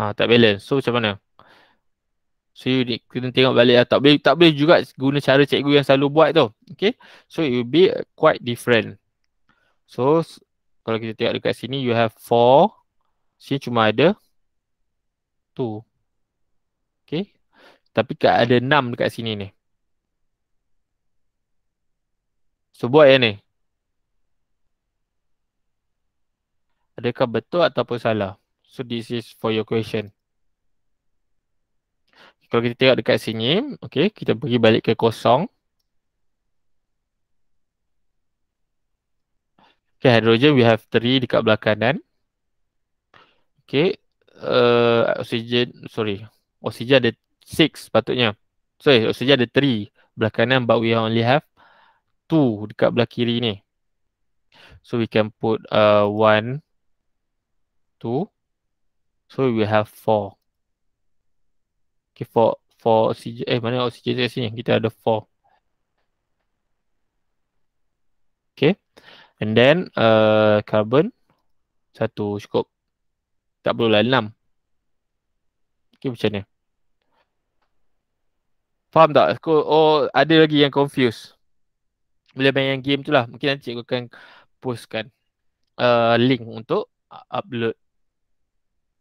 Ah, tak balance. So macam mana? So you need, kena tengok balik lah. Tak boleh, tak boleh juga guna cara cikgu yang selalu buat tu. Okay. So it will be quite different. So kalau kita tengok dekat sini you have four. Sini cuma ada two. Tapi ada enam dekat sini ni. So buat yang ni. Adakah betul ataupun salah? So this is for your question. Kalau kita tengok dekat sini, okay, kita pergi balik ke kosong. Okay, hydrogen we have three dekat belakang kan? Okay, uh, oksigen, sorry. Oksigen ada six patutnya. So eh, saja ada three belah kanan but we only have two dekat belah kiri ni. So we can put uh, one, two. So we have four. Okay, four, four oksigen eh mana oksigen kat sini? Kita ada four. Okay. And then uh, carbon satu cukup. Tak perlu lah enam. Okay, macam ni. Faham tak? Aku, oh, ada lagi yang confuse. Bila main yang game tu lah. Mungkin nanti aku akan postkan uh, link untuk upload.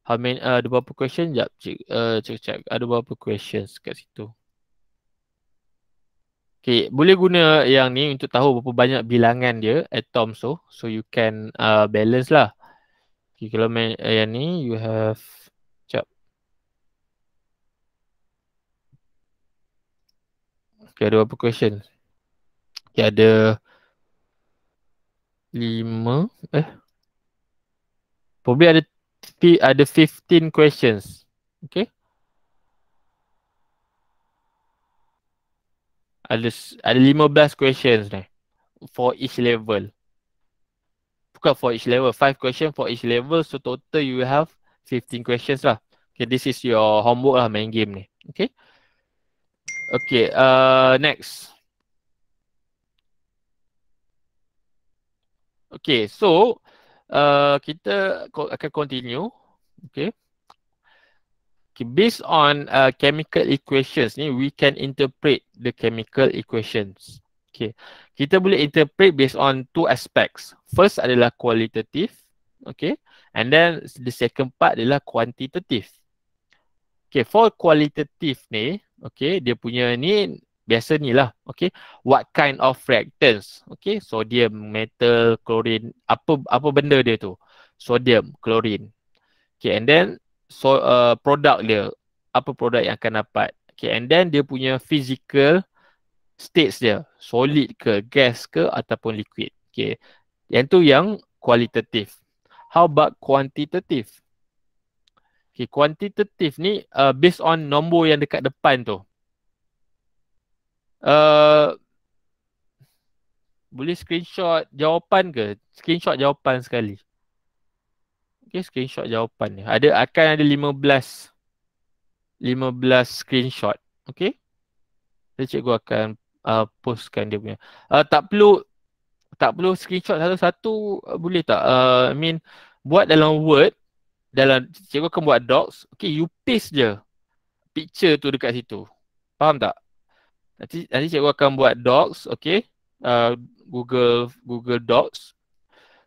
How many, uh, ada berapa question? Sekejap, cik, uh, cik, cik, ada berapa questions kat situ. Okay, boleh guna yang ni untuk tahu berapa banyak bilangan dia atom so. So you can uh, balance lah. Okay, kalau main uh, yang ni, you have Okay, ada berapa question? Okay, ada lima, eh? Probably ada ada 15 questions. Okay. Ada ada lima belas questions ni for each level. Bukan for each level, five questions for each level. So total you will have 15 questions lah. Okay, this is your homework lah main game ni. Okay. Okay, uh, next. Okay, so uh, kita akan continue. Okay. okay based on uh, chemical equations ni, we can interpret the chemical equations. Okay, kita boleh interpret based on two aspects. First adalah qualitative. Okay, and then the second part adalah quantitative. Okay, for qualitative ni, okay dia punya ni biasa ni lah okay what kind of reactants okay sodium metal chlorine apa apa benda dia tu sodium chlorine okay and then so uh, product dia apa produk yang akan dapat okay and then dia punya physical states dia solid ke gas ke ataupun liquid okay yang tu yang kualitatif how about quantitative? Okay, quantitative ni uh, based on nombor yang dekat depan tu. Uh, boleh screenshot jawapan ke? Screenshot jawapan sekali. Okay, screenshot jawapan ni. Ada, akan ada 15. 15 screenshot. Okay. Jadi cikgu akan uh, postkan dia punya. Uh, tak perlu tak perlu screenshot satu-satu uh, boleh tak? Uh, I mean buat dalam Word dalam cikgu akan buat docs okay you paste je picture tu dekat situ faham tak nanti nanti cikgu akan buat docs okay uh, google google docs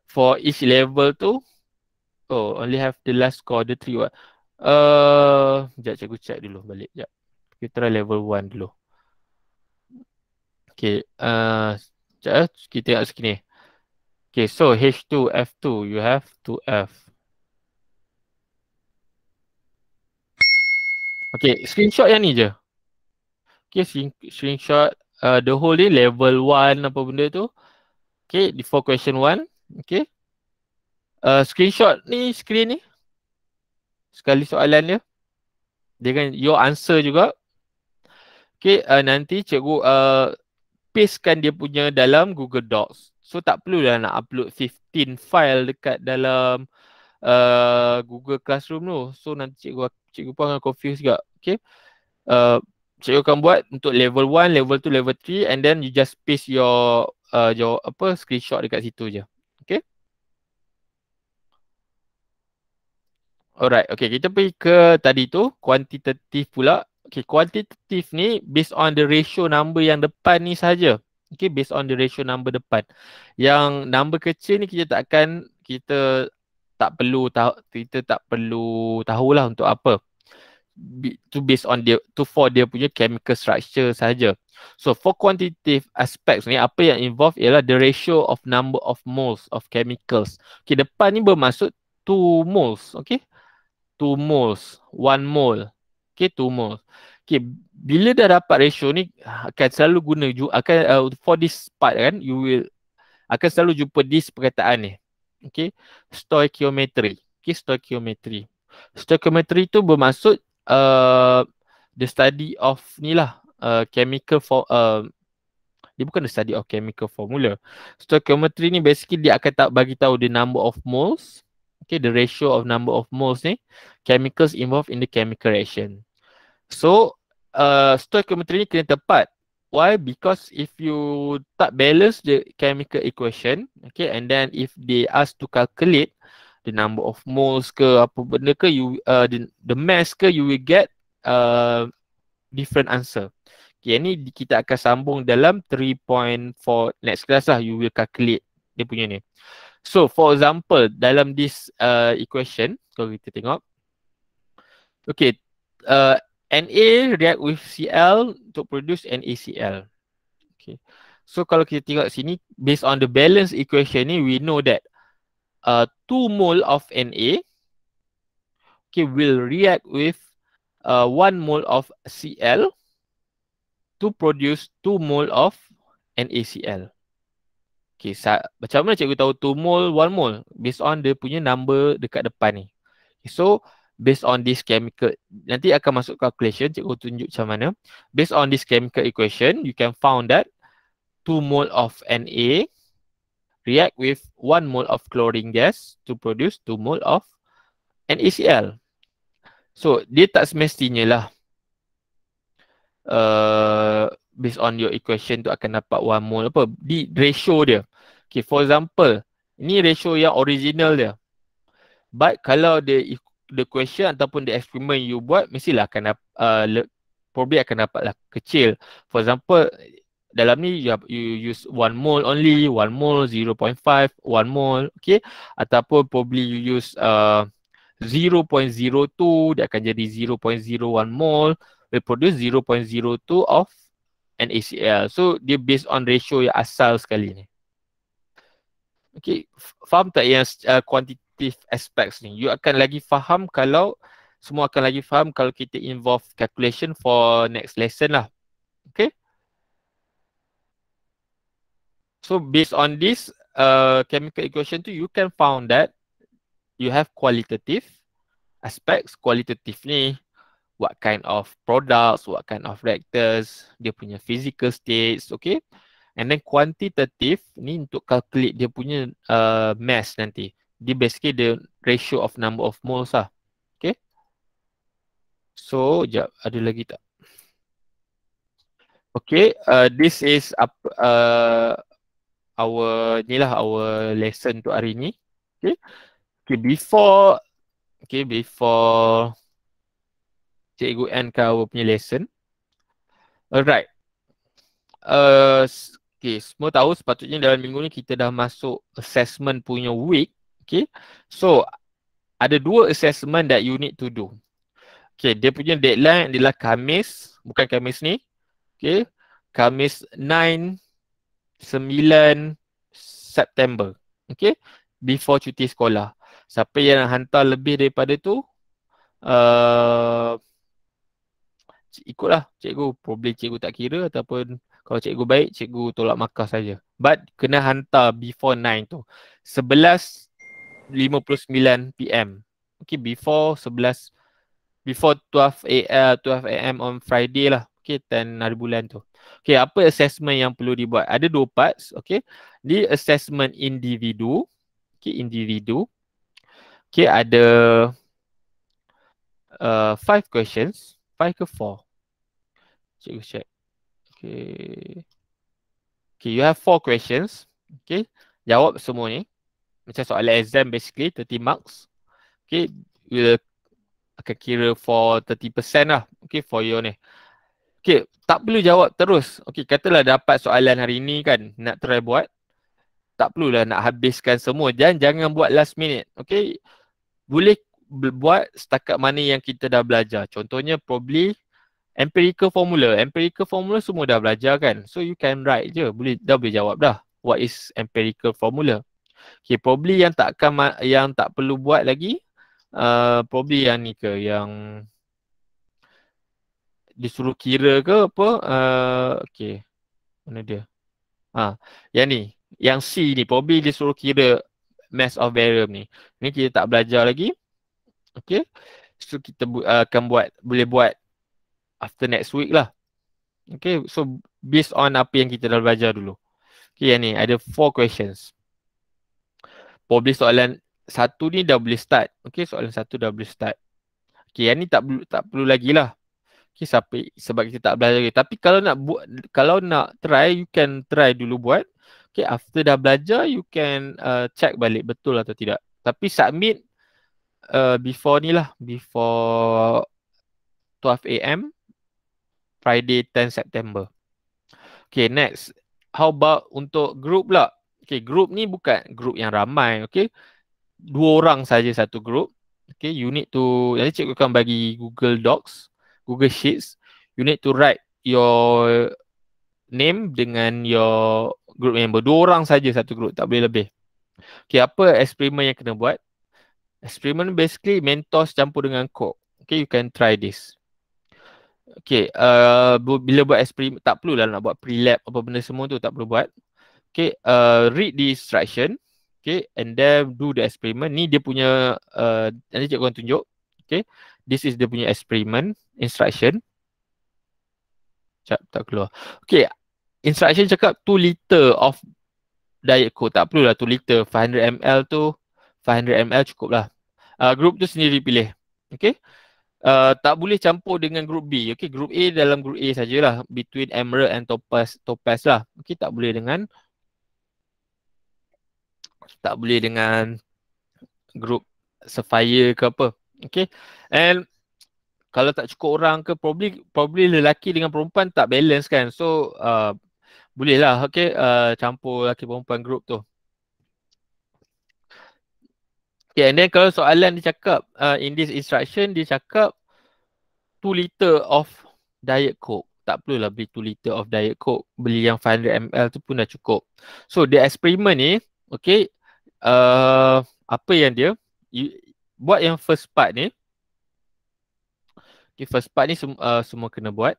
for each level tu oh only have the last score the three what uh, sekejap cikgu cek dulu balik sekejap kita try level one dulu okay uh, eh. kita tengok sekini Okay, so H2F2, you have 2F. Okay, screenshot yang ni je. Okay, screenshot uh, the whole ni level one, apa benda tu. Okay, before question one. Okay. Uh, screenshot ni, screen ni. Sekali soalan dia. Dia kan your answer juga. Okay, uh, nanti cikgu uh, pastekan dia punya dalam Google Docs. So tak perlu perlulah nak upload 15 file dekat dalam uh, Google Classroom tu. So nanti cikgu cikgu pun akan confuse juga. Okay. Uh, cikgu akan buat untuk level 1, level 2, level 3 and then you just paste your uh, your apa screenshot dekat situ je. Okay. Alright, okay kita pergi ke tadi tu, kuantitatif pula. Okay, kuantitatif ni based on the ratio number yang depan ni saja. Okay, based on the ratio number depan. Yang number kecil ni kita tak akan kita tak perlu tahu kita tak perlu tahulah untuk apa to based on dia to for dia punya chemical structure saja so for quantitative aspects ni apa yang involve ialah the ratio of number of moles of chemicals okey depan ni bermaksud 2 moles okey 2 moles 1 mole okey 2 moles okey bila dah dapat ratio ni akan selalu guna akan uh, for this part kan you will akan selalu jumpa this perkataan ni Okay, stoichiometry okey stoichiometry stoichiometry tu bermaksud uh, the study of ni lah uh, chemical for uh, dia bukan the study of chemical formula stoichiometry ni basically dia akan tak bagi tahu the number of moles Okay, the ratio of number of moles ni chemicals involved in the chemical reaction so uh, stoichiometry ni kena tepat Why? Because if you tak balance the chemical equation, okay, and then if they ask to calculate the number of moles ke apa benda ke you uh, the, the mass ke you will get uh, different answer. Okay, ni kita akan sambung dalam 3.4 next class lah you will calculate dia punya ni. So for example dalam this uh, equation kalau kita tengok okay uh, Na react with Cl untuk produce NaCl. Okay. So kalau kita tengok sini based on the balance equation ni we know that uh, 2 mole of Na okay, will react with uh, 1 mole of Cl to produce 2 mole of NaCl. Okay, sa- macam mana cikgu tahu 2 mole, 1 mole? Based on dia punya number dekat depan ni. so, based on this chemical nanti akan masuk calculation cikgu tunjuk macam mana based on this chemical equation you can found that 2 mole of Na react with 1 mole of chlorine gas to produce 2 mole of NaCl so dia tak semestinya lah uh, based on your equation tu akan dapat 1 mole apa di ratio dia okay for example ini ratio yang original dia But kalau dia the question ataupun the experiment you buat mestilah akan uh, probably akan dapatlah kecil for example dalam ni you, have, you use one mole only one mole 0.5 one mole okay ataupun probably you use uh, 0.02 dia akan jadi 0.01 mole will produce 0.02 of NaCl so dia based on ratio yang asal sekali ni okay faham tak yang uh, quantity negatif aspects ni. You akan lagi faham kalau semua akan lagi faham kalau kita involve calculation for next lesson lah. Okay. So based on this uh, chemical equation tu, you can found that you have qualitative aspects. Qualitative ni what kind of products, what kind of reactors, dia punya physical states, okay. And then quantitative ni untuk calculate dia punya uh, mass nanti. Dia basically the ratio of number of moles lah. Okay. So, jap. Ada lagi tak? Okay. Uh, this is up, uh, our, ni lah our lesson untuk hari ni. Okay. Okay, before, okay, before cikgu endkan our punya lesson. Alright. Uh, okay, semua tahu sepatutnya dalam minggu ni kita dah masuk assessment punya week. Okay. So, ada dua assessment that you need to do. Okay, dia punya deadline adalah Kamis, bukan Kamis ni. Okay, Kamis 9, 9 September. Okay, before cuti sekolah. Siapa yang hantar lebih daripada tu, uh, ikutlah cikgu. Probably cikgu tak kira ataupun kalau cikgu baik, cikgu tolak markah saja. But kena hantar before 9 tu. 11 59 PM. Okay, before 11 before 12 AM 12 AM on Friday lah. Okay, 10 hari bulan tu. Okay, apa assessment yang perlu dibuat? Ada dua parts, okay. Di assessment individu, okay, individu. Okay, ada uh, five questions, five ke four? Check, check. Okay. Okay, you have four questions. Okay, jawab semua ni macam soalan exam basically 30 marks okay will akan kira for 30% lah okay for you ni okay tak perlu jawab terus okay katalah dapat soalan hari ni kan nak try buat tak perlu lah nak habiskan semua dan jangan buat last minute okay boleh buat setakat mana yang kita dah belajar contohnya probably empirical formula empirical formula semua dah belajar kan so you can write je boleh dah boleh jawab dah what is empirical formula Okay, probably yang tak ma- yang tak perlu buat lagi uh, probably yang ni ke yang disuruh kira ke apa uh, okay mana dia ha, yang ni yang C ni probably disuruh kira mass of barium ni ni kita tak belajar lagi okay so kita bu- uh, akan buat boleh buat after next week lah okay so based on apa yang kita dah belajar dulu okay yang ni ada four questions Probably soalan satu ni dah boleh start. Okay, soalan satu dah boleh start. Okay, yang ni tak, perlu tak perlu lagi lah. Okay, sampai, sebab kita tak belajar lagi. Tapi kalau nak buat, kalau nak try, you can try dulu buat. Okay, after dah belajar, you can uh, check balik betul atau tidak. Tapi submit uh, before ni lah. Before 12 am, Friday 10 September. Okay, next. How about untuk group lah? Okay, group ni bukan group yang ramai, okay. Dua orang saja satu group. Okay, you need to, nanti cikgu akan bagi Google Docs, Google Sheets. You need to write your name dengan your group member. Dua orang saja satu group, tak boleh lebih. Okay, apa eksperimen yang kena buat? Eksperimen basically Mentos campur dengan Coke. Okay, you can try this. Okay, uh, bila buat eksperimen, tak perlu lah nak buat pre-lab apa benda semua tu, tak perlu buat okay uh, read the instruction okay and then do the experiment ni dia punya uh, nanti cikgu akan tunjuk okay this is dia punya experiment instruction cak tak keluar okay instruction cakap 2 liter of diet coke tak perlulah 2 liter 500 ml tu 500 ml cukup lah uh, group tu sendiri pilih okay Uh, tak boleh campur dengan group B. Okay, group A dalam group A sajalah. Between Emerald and Topaz, Topaz lah. Okay, tak boleh dengan tak boleh dengan group Sapphire ke apa okay and kalau tak cukup orang ke probably probably lelaki dengan perempuan tak balance kan so uh, boleh lah okay uh, campur lelaki perempuan group tu okay and then kalau soalan dia cakap uh, in this instruction dia cakap 2 liter of diet coke tak perlu lah beli 2 liter of diet coke beli yang 500 ml tu pun dah cukup so the experiment ni okay Eh, apa yang dia you, buat yang first part ni okay first part ni sem, uh, eh, semua kena buat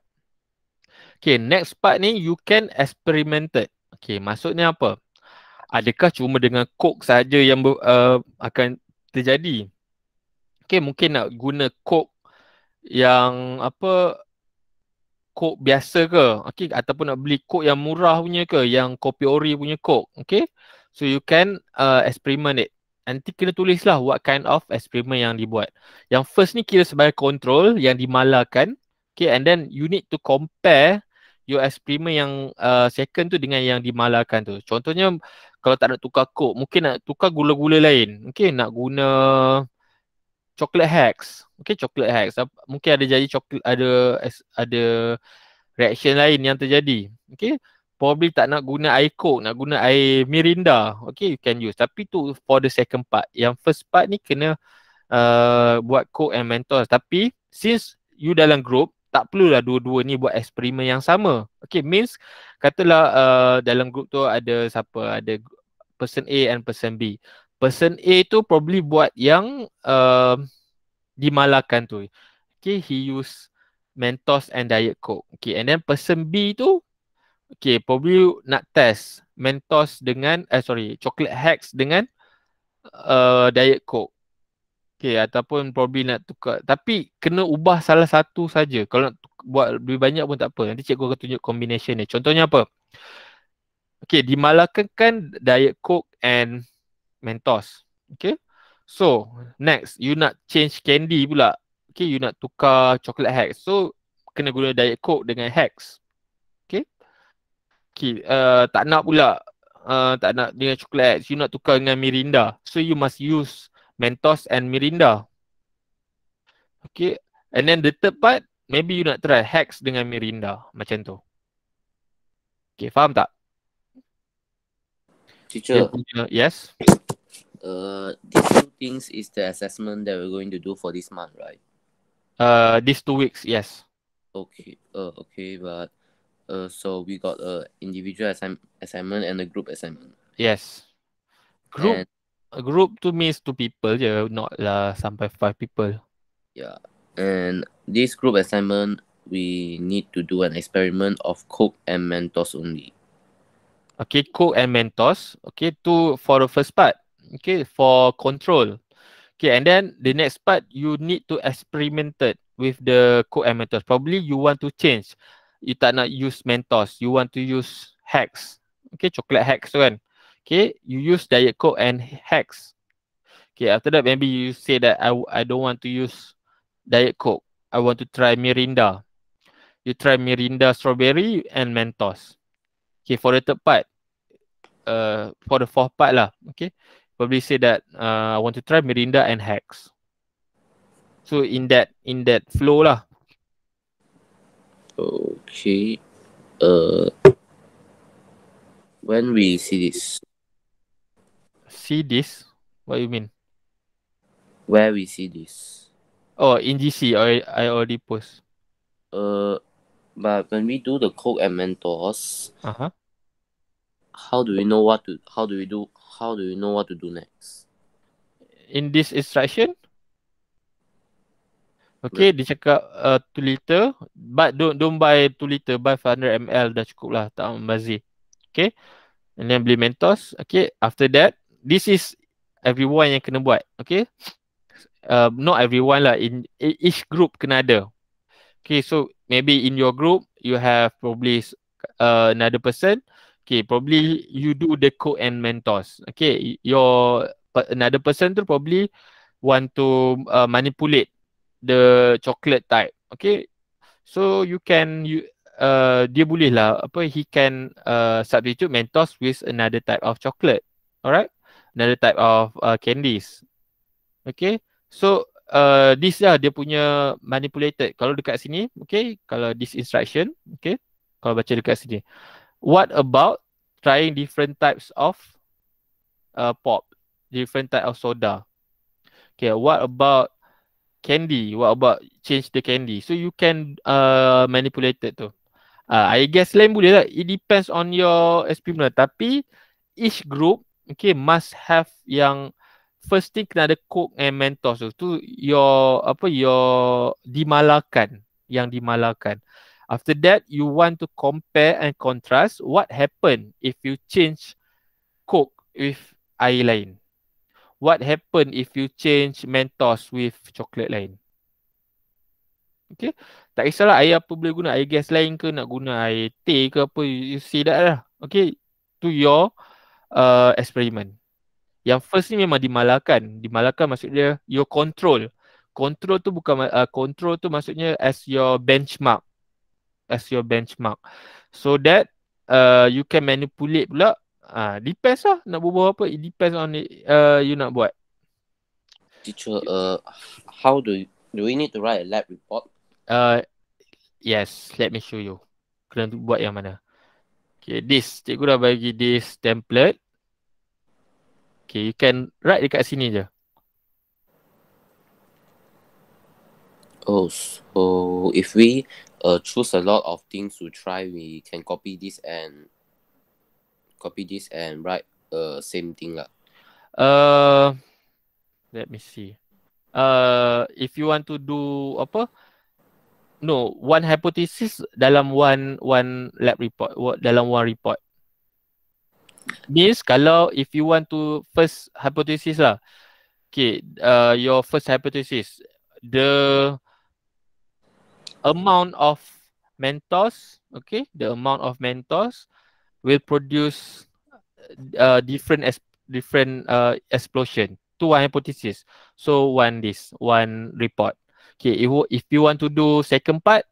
okay next part ni you can experimented okay maksudnya apa adakah cuma dengan coke saja yang uh, akan terjadi okay mungkin nak guna coke yang apa kok biasa ke okey ataupun nak beli kok yang murah punya ke yang kopi ori punya kok okey So you can uh, experiment it. Nanti kena tulislah what kind of experiment yang dibuat. Yang first ni kira sebagai control yang dimalakan. Okay and then you need to compare your experiment yang uh, second tu dengan yang dimalakan tu. Contohnya kalau tak nak tukar coke, mungkin nak tukar gula-gula lain. Okay nak guna chocolate hex. Okay chocolate hex. Mungkin ada jadi coklat, ada ada reaction lain yang terjadi. Okay probably tak nak guna air coke, nak guna air mirinda, okay you can use. Tapi tu for the second part. Yang first part ni kena uh, buat coke and mentos. Tapi since you dalam group, tak perlulah dua-dua ni buat eksperimen yang sama. Okay, means katalah uh, dalam group tu ada siapa, ada person A and person B. Person A tu probably buat yang uh, dimalakan tu. Okay, he use Mentos and Diet Coke. Okay, and then person B tu Okay, probably nak test Mentos dengan, eh sorry, Chocolate hex dengan uh, Diet Coke. Okay, ataupun probably nak tukar. Tapi kena ubah salah satu saja. Kalau nak buat lebih banyak pun tak apa. Nanti cikgu akan tunjuk combination ni. Contohnya apa? Okay, kan Diet Coke and Mentos. Okay. So, next. You nak change candy pula. Okay, you nak tukar Chocolate hex. So, kena guna Diet Coke dengan hex okay, uh, tak nak pula uh, tak nak dengan coklat, you nak tukar dengan mirinda. So you must use Mentos and Mirinda. Okay, and then the third part, maybe you nak try hacks dengan Mirinda macam tu. Okay, faham tak? Teacher. Yes. Uh, these two things is the assessment that we're going to do for this month, right? Uh, these two weeks, yes. Okay. Uh, okay, but Uh, so we got a individual assi- assignment and a group assignment. Yes. Group and, a group to means two people, yeah, not la sampai five people. Yeah. And this group assignment we need to do an experiment of Coke and Mentos only. Okay, Coke and Mentos. Okay, two for the first part. Okay, for control. Okay, and then the next part you need to experiment with the Coke and Mentos. Probably you want to change. you tak nak use Mentos, you want to use Hacks. Okay, chocolate Hacks tu kan. Okay, you use Diet Coke and Hacks. Okay, after that maybe you say that I I don't want to use Diet Coke. I want to try Mirinda. You try Mirinda strawberry and Mentos. Okay, for the third part, uh, for the fourth part lah, okay, probably say that uh, I want to try Mirinda and Hacks. So in that in that flow lah, Okay. Uh, when we see this. See this? What do you mean? Where we see this? Oh, in GC, I, I already post. Uh, but when we do the code and mentors, uh-huh. how do we know what to, how do we do, how do we know what to do next? In this instruction? Okay, dia cakap uh, two liter, but don't don't buy two liter, buy 500 ml dah cukup lah, tak membazir. Okay, and then beli Mentos. Okay, after that, this is everyone yang kena buat. Okay, uh, not everyone lah, in each group kena ada. Okay, so maybe in your group, you have probably uh, another person. Okay, probably you do the Coke and Mentos. Okay, your another person tu probably want to uh, manipulate the chocolate type. Okay. So you can you uh, dia boleh lah apa he can uh, substitute Mentos with another type of chocolate. Alright. Another type of uh, candies. Okay. So uh, this lah dia punya manipulated. Kalau dekat sini, okay. Kalau this instruction, okay. Kalau baca dekat sini. What about trying different types of uh, pop? Different type of soda. Okay, what about candy what about change the candy so you can uh, manipulate it tu uh, I guess lain boleh lah it depends on your experiment. mula tapi each group okay must have yang first thing kena ada cook and mentos so, tu your apa your dimalakan yang dimalakan after that you want to compare and contrast what happen if you change cook with air lain what happen if you change mentos with chocolate lain okay tak kisahlah air apa boleh guna air gas lain ke nak guna air teh ke apa you, you see that lah okay to your uh, experiment yang first ni memang dimalakan dimalakan maksudnya your control control tu bukan uh, control tu maksudnya as your benchmark as your benchmark so that uh, you can manipulate pula uh, ah uh, depends lah nak buat apa it depends on it, uh, you nak buat teacher uh, how do you, do we need to write a lab report uh yes let me show you kena buat yang mana okay this cikgu dah bagi this template okay you can write dekat sini je oh so if we uh, choose a lot of things to try we can copy this and copy this and write the uh, same thing lah. Uh, let me see. Uh, if you want to do apa? No, one hypothesis dalam one one lab report, dalam one report. Means kalau if you want to first hypothesis lah. Okay, uh, your first hypothesis. The amount of mentors, okay, the amount of mentors will produce uh, different es- different uh, explosion. Two hypothesis. So one this one report. Okay, if if you want to do second part,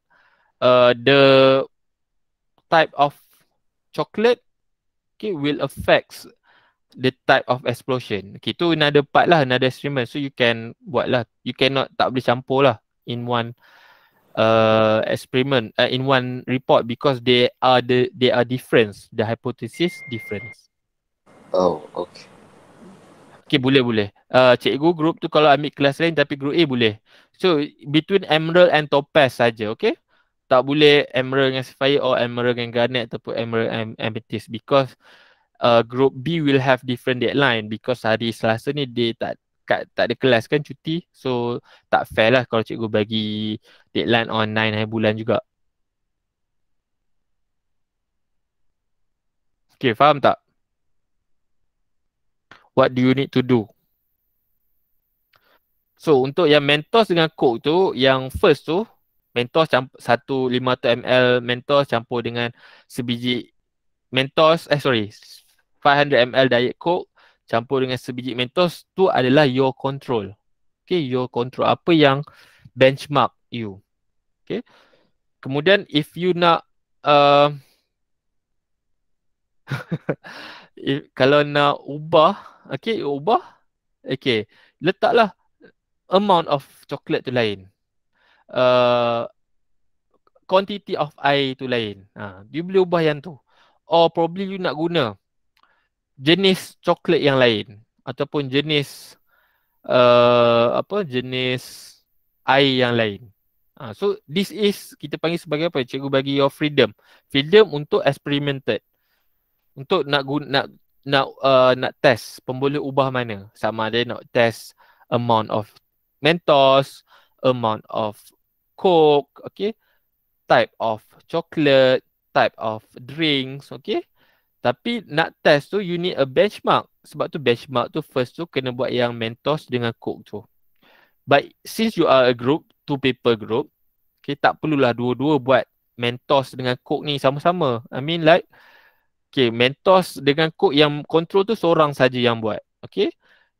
uh, the type of chocolate okay, will affects the type of explosion. Okay, tu another part lah, another experiment. So you can buat lah. You cannot tak boleh campur lah in one uh, experiment uh, in one report because they are the they are difference the hypothesis difference. Oh, okay. Okay, boleh boleh. Uh, cikgu group tu kalau ambil kelas lain tapi group A boleh. So between emerald and topaz saja, okay? Tak boleh emerald dengan sapphire or emerald dengan garnet ataupun emerald and amethyst because uh, group B will have different deadline because hari Selasa ni dia tak dekat tak ada kelas kan cuti so tak fair lah kalau cikgu bagi deadline on 9 hari eh, bulan juga Okay, faham tak? What do you need to do? So, untuk yang Mentos dengan Coke tu, yang first tu, Mentos campur satu lima tu ml Mentos campur dengan sebiji Mentos, eh sorry, 500 ml Diet Coke campur dengan sebiji mentos tu adalah your control. Okay, your control. Apa yang benchmark you. Okay. Kemudian if you nak uh, if, kalau nak ubah, okay, ubah. Okay, letaklah amount of chocolate tu lain. Uh, quantity of air tu lain. Ha, you boleh ubah yang tu. Or probably you nak guna jenis coklat yang lain ataupun jenis uh, apa jenis air yang lain. Ha, so this is kita panggil sebagai apa? Cikgu bagi your freedom. Freedom untuk experimented. Untuk nak guna, nak nak uh, nak test pembuluh ubah mana. Sama ada nak test amount of mentos, amount of coke, okay? Type of chocolate, type of drinks, okay? Tapi nak test tu you need a benchmark. Sebab tu benchmark tu first tu kena buat yang Mentos dengan Coke tu. But since you are a group, two paper group, okay, tak perlulah dua-dua buat Mentos dengan Coke ni sama-sama. I mean like, okay, Mentos dengan Coke yang control tu seorang saja yang buat. Okay,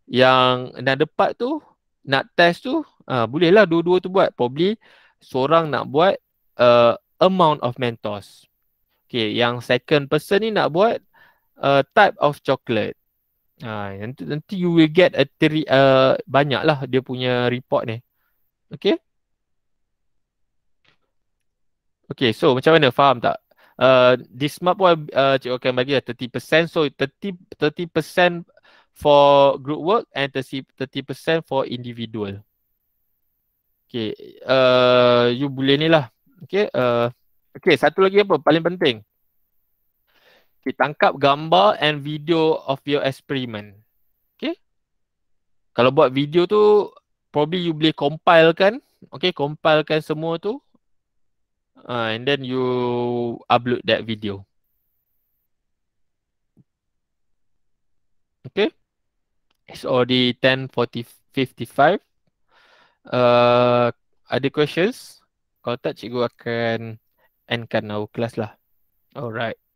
yang nak depat tu, nak test tu, uh, bolehlah dua-dua tu buat. Probably seorang nak buat uh, amount of Mentos. Okay, yang second person ni nak buat uh, type of chocolate. Ha, nanti, nanti you will get a teri, uh, banyak lah dia punya report ni. Okay. Okay, so macam mana? Faham tak? Uh, this map pun uh, cikgu akan bagi 30%. Lah so 30, 30% for group work and 30% for individual. Okay, uh, you boleh ni lah. Okay, uh, Okay, satu lagi apa paling penting? Okay, tangkap gambar and video of your experiment. Okay. Kalau buat video tu, probably you boleh compile kan. Okay, compile kan semua tu. Uh, and then you upload that video. Okay. It's already 10.45. Uh, ada questions? Kalau tak, cikgu akan endkan our class lah. Alright.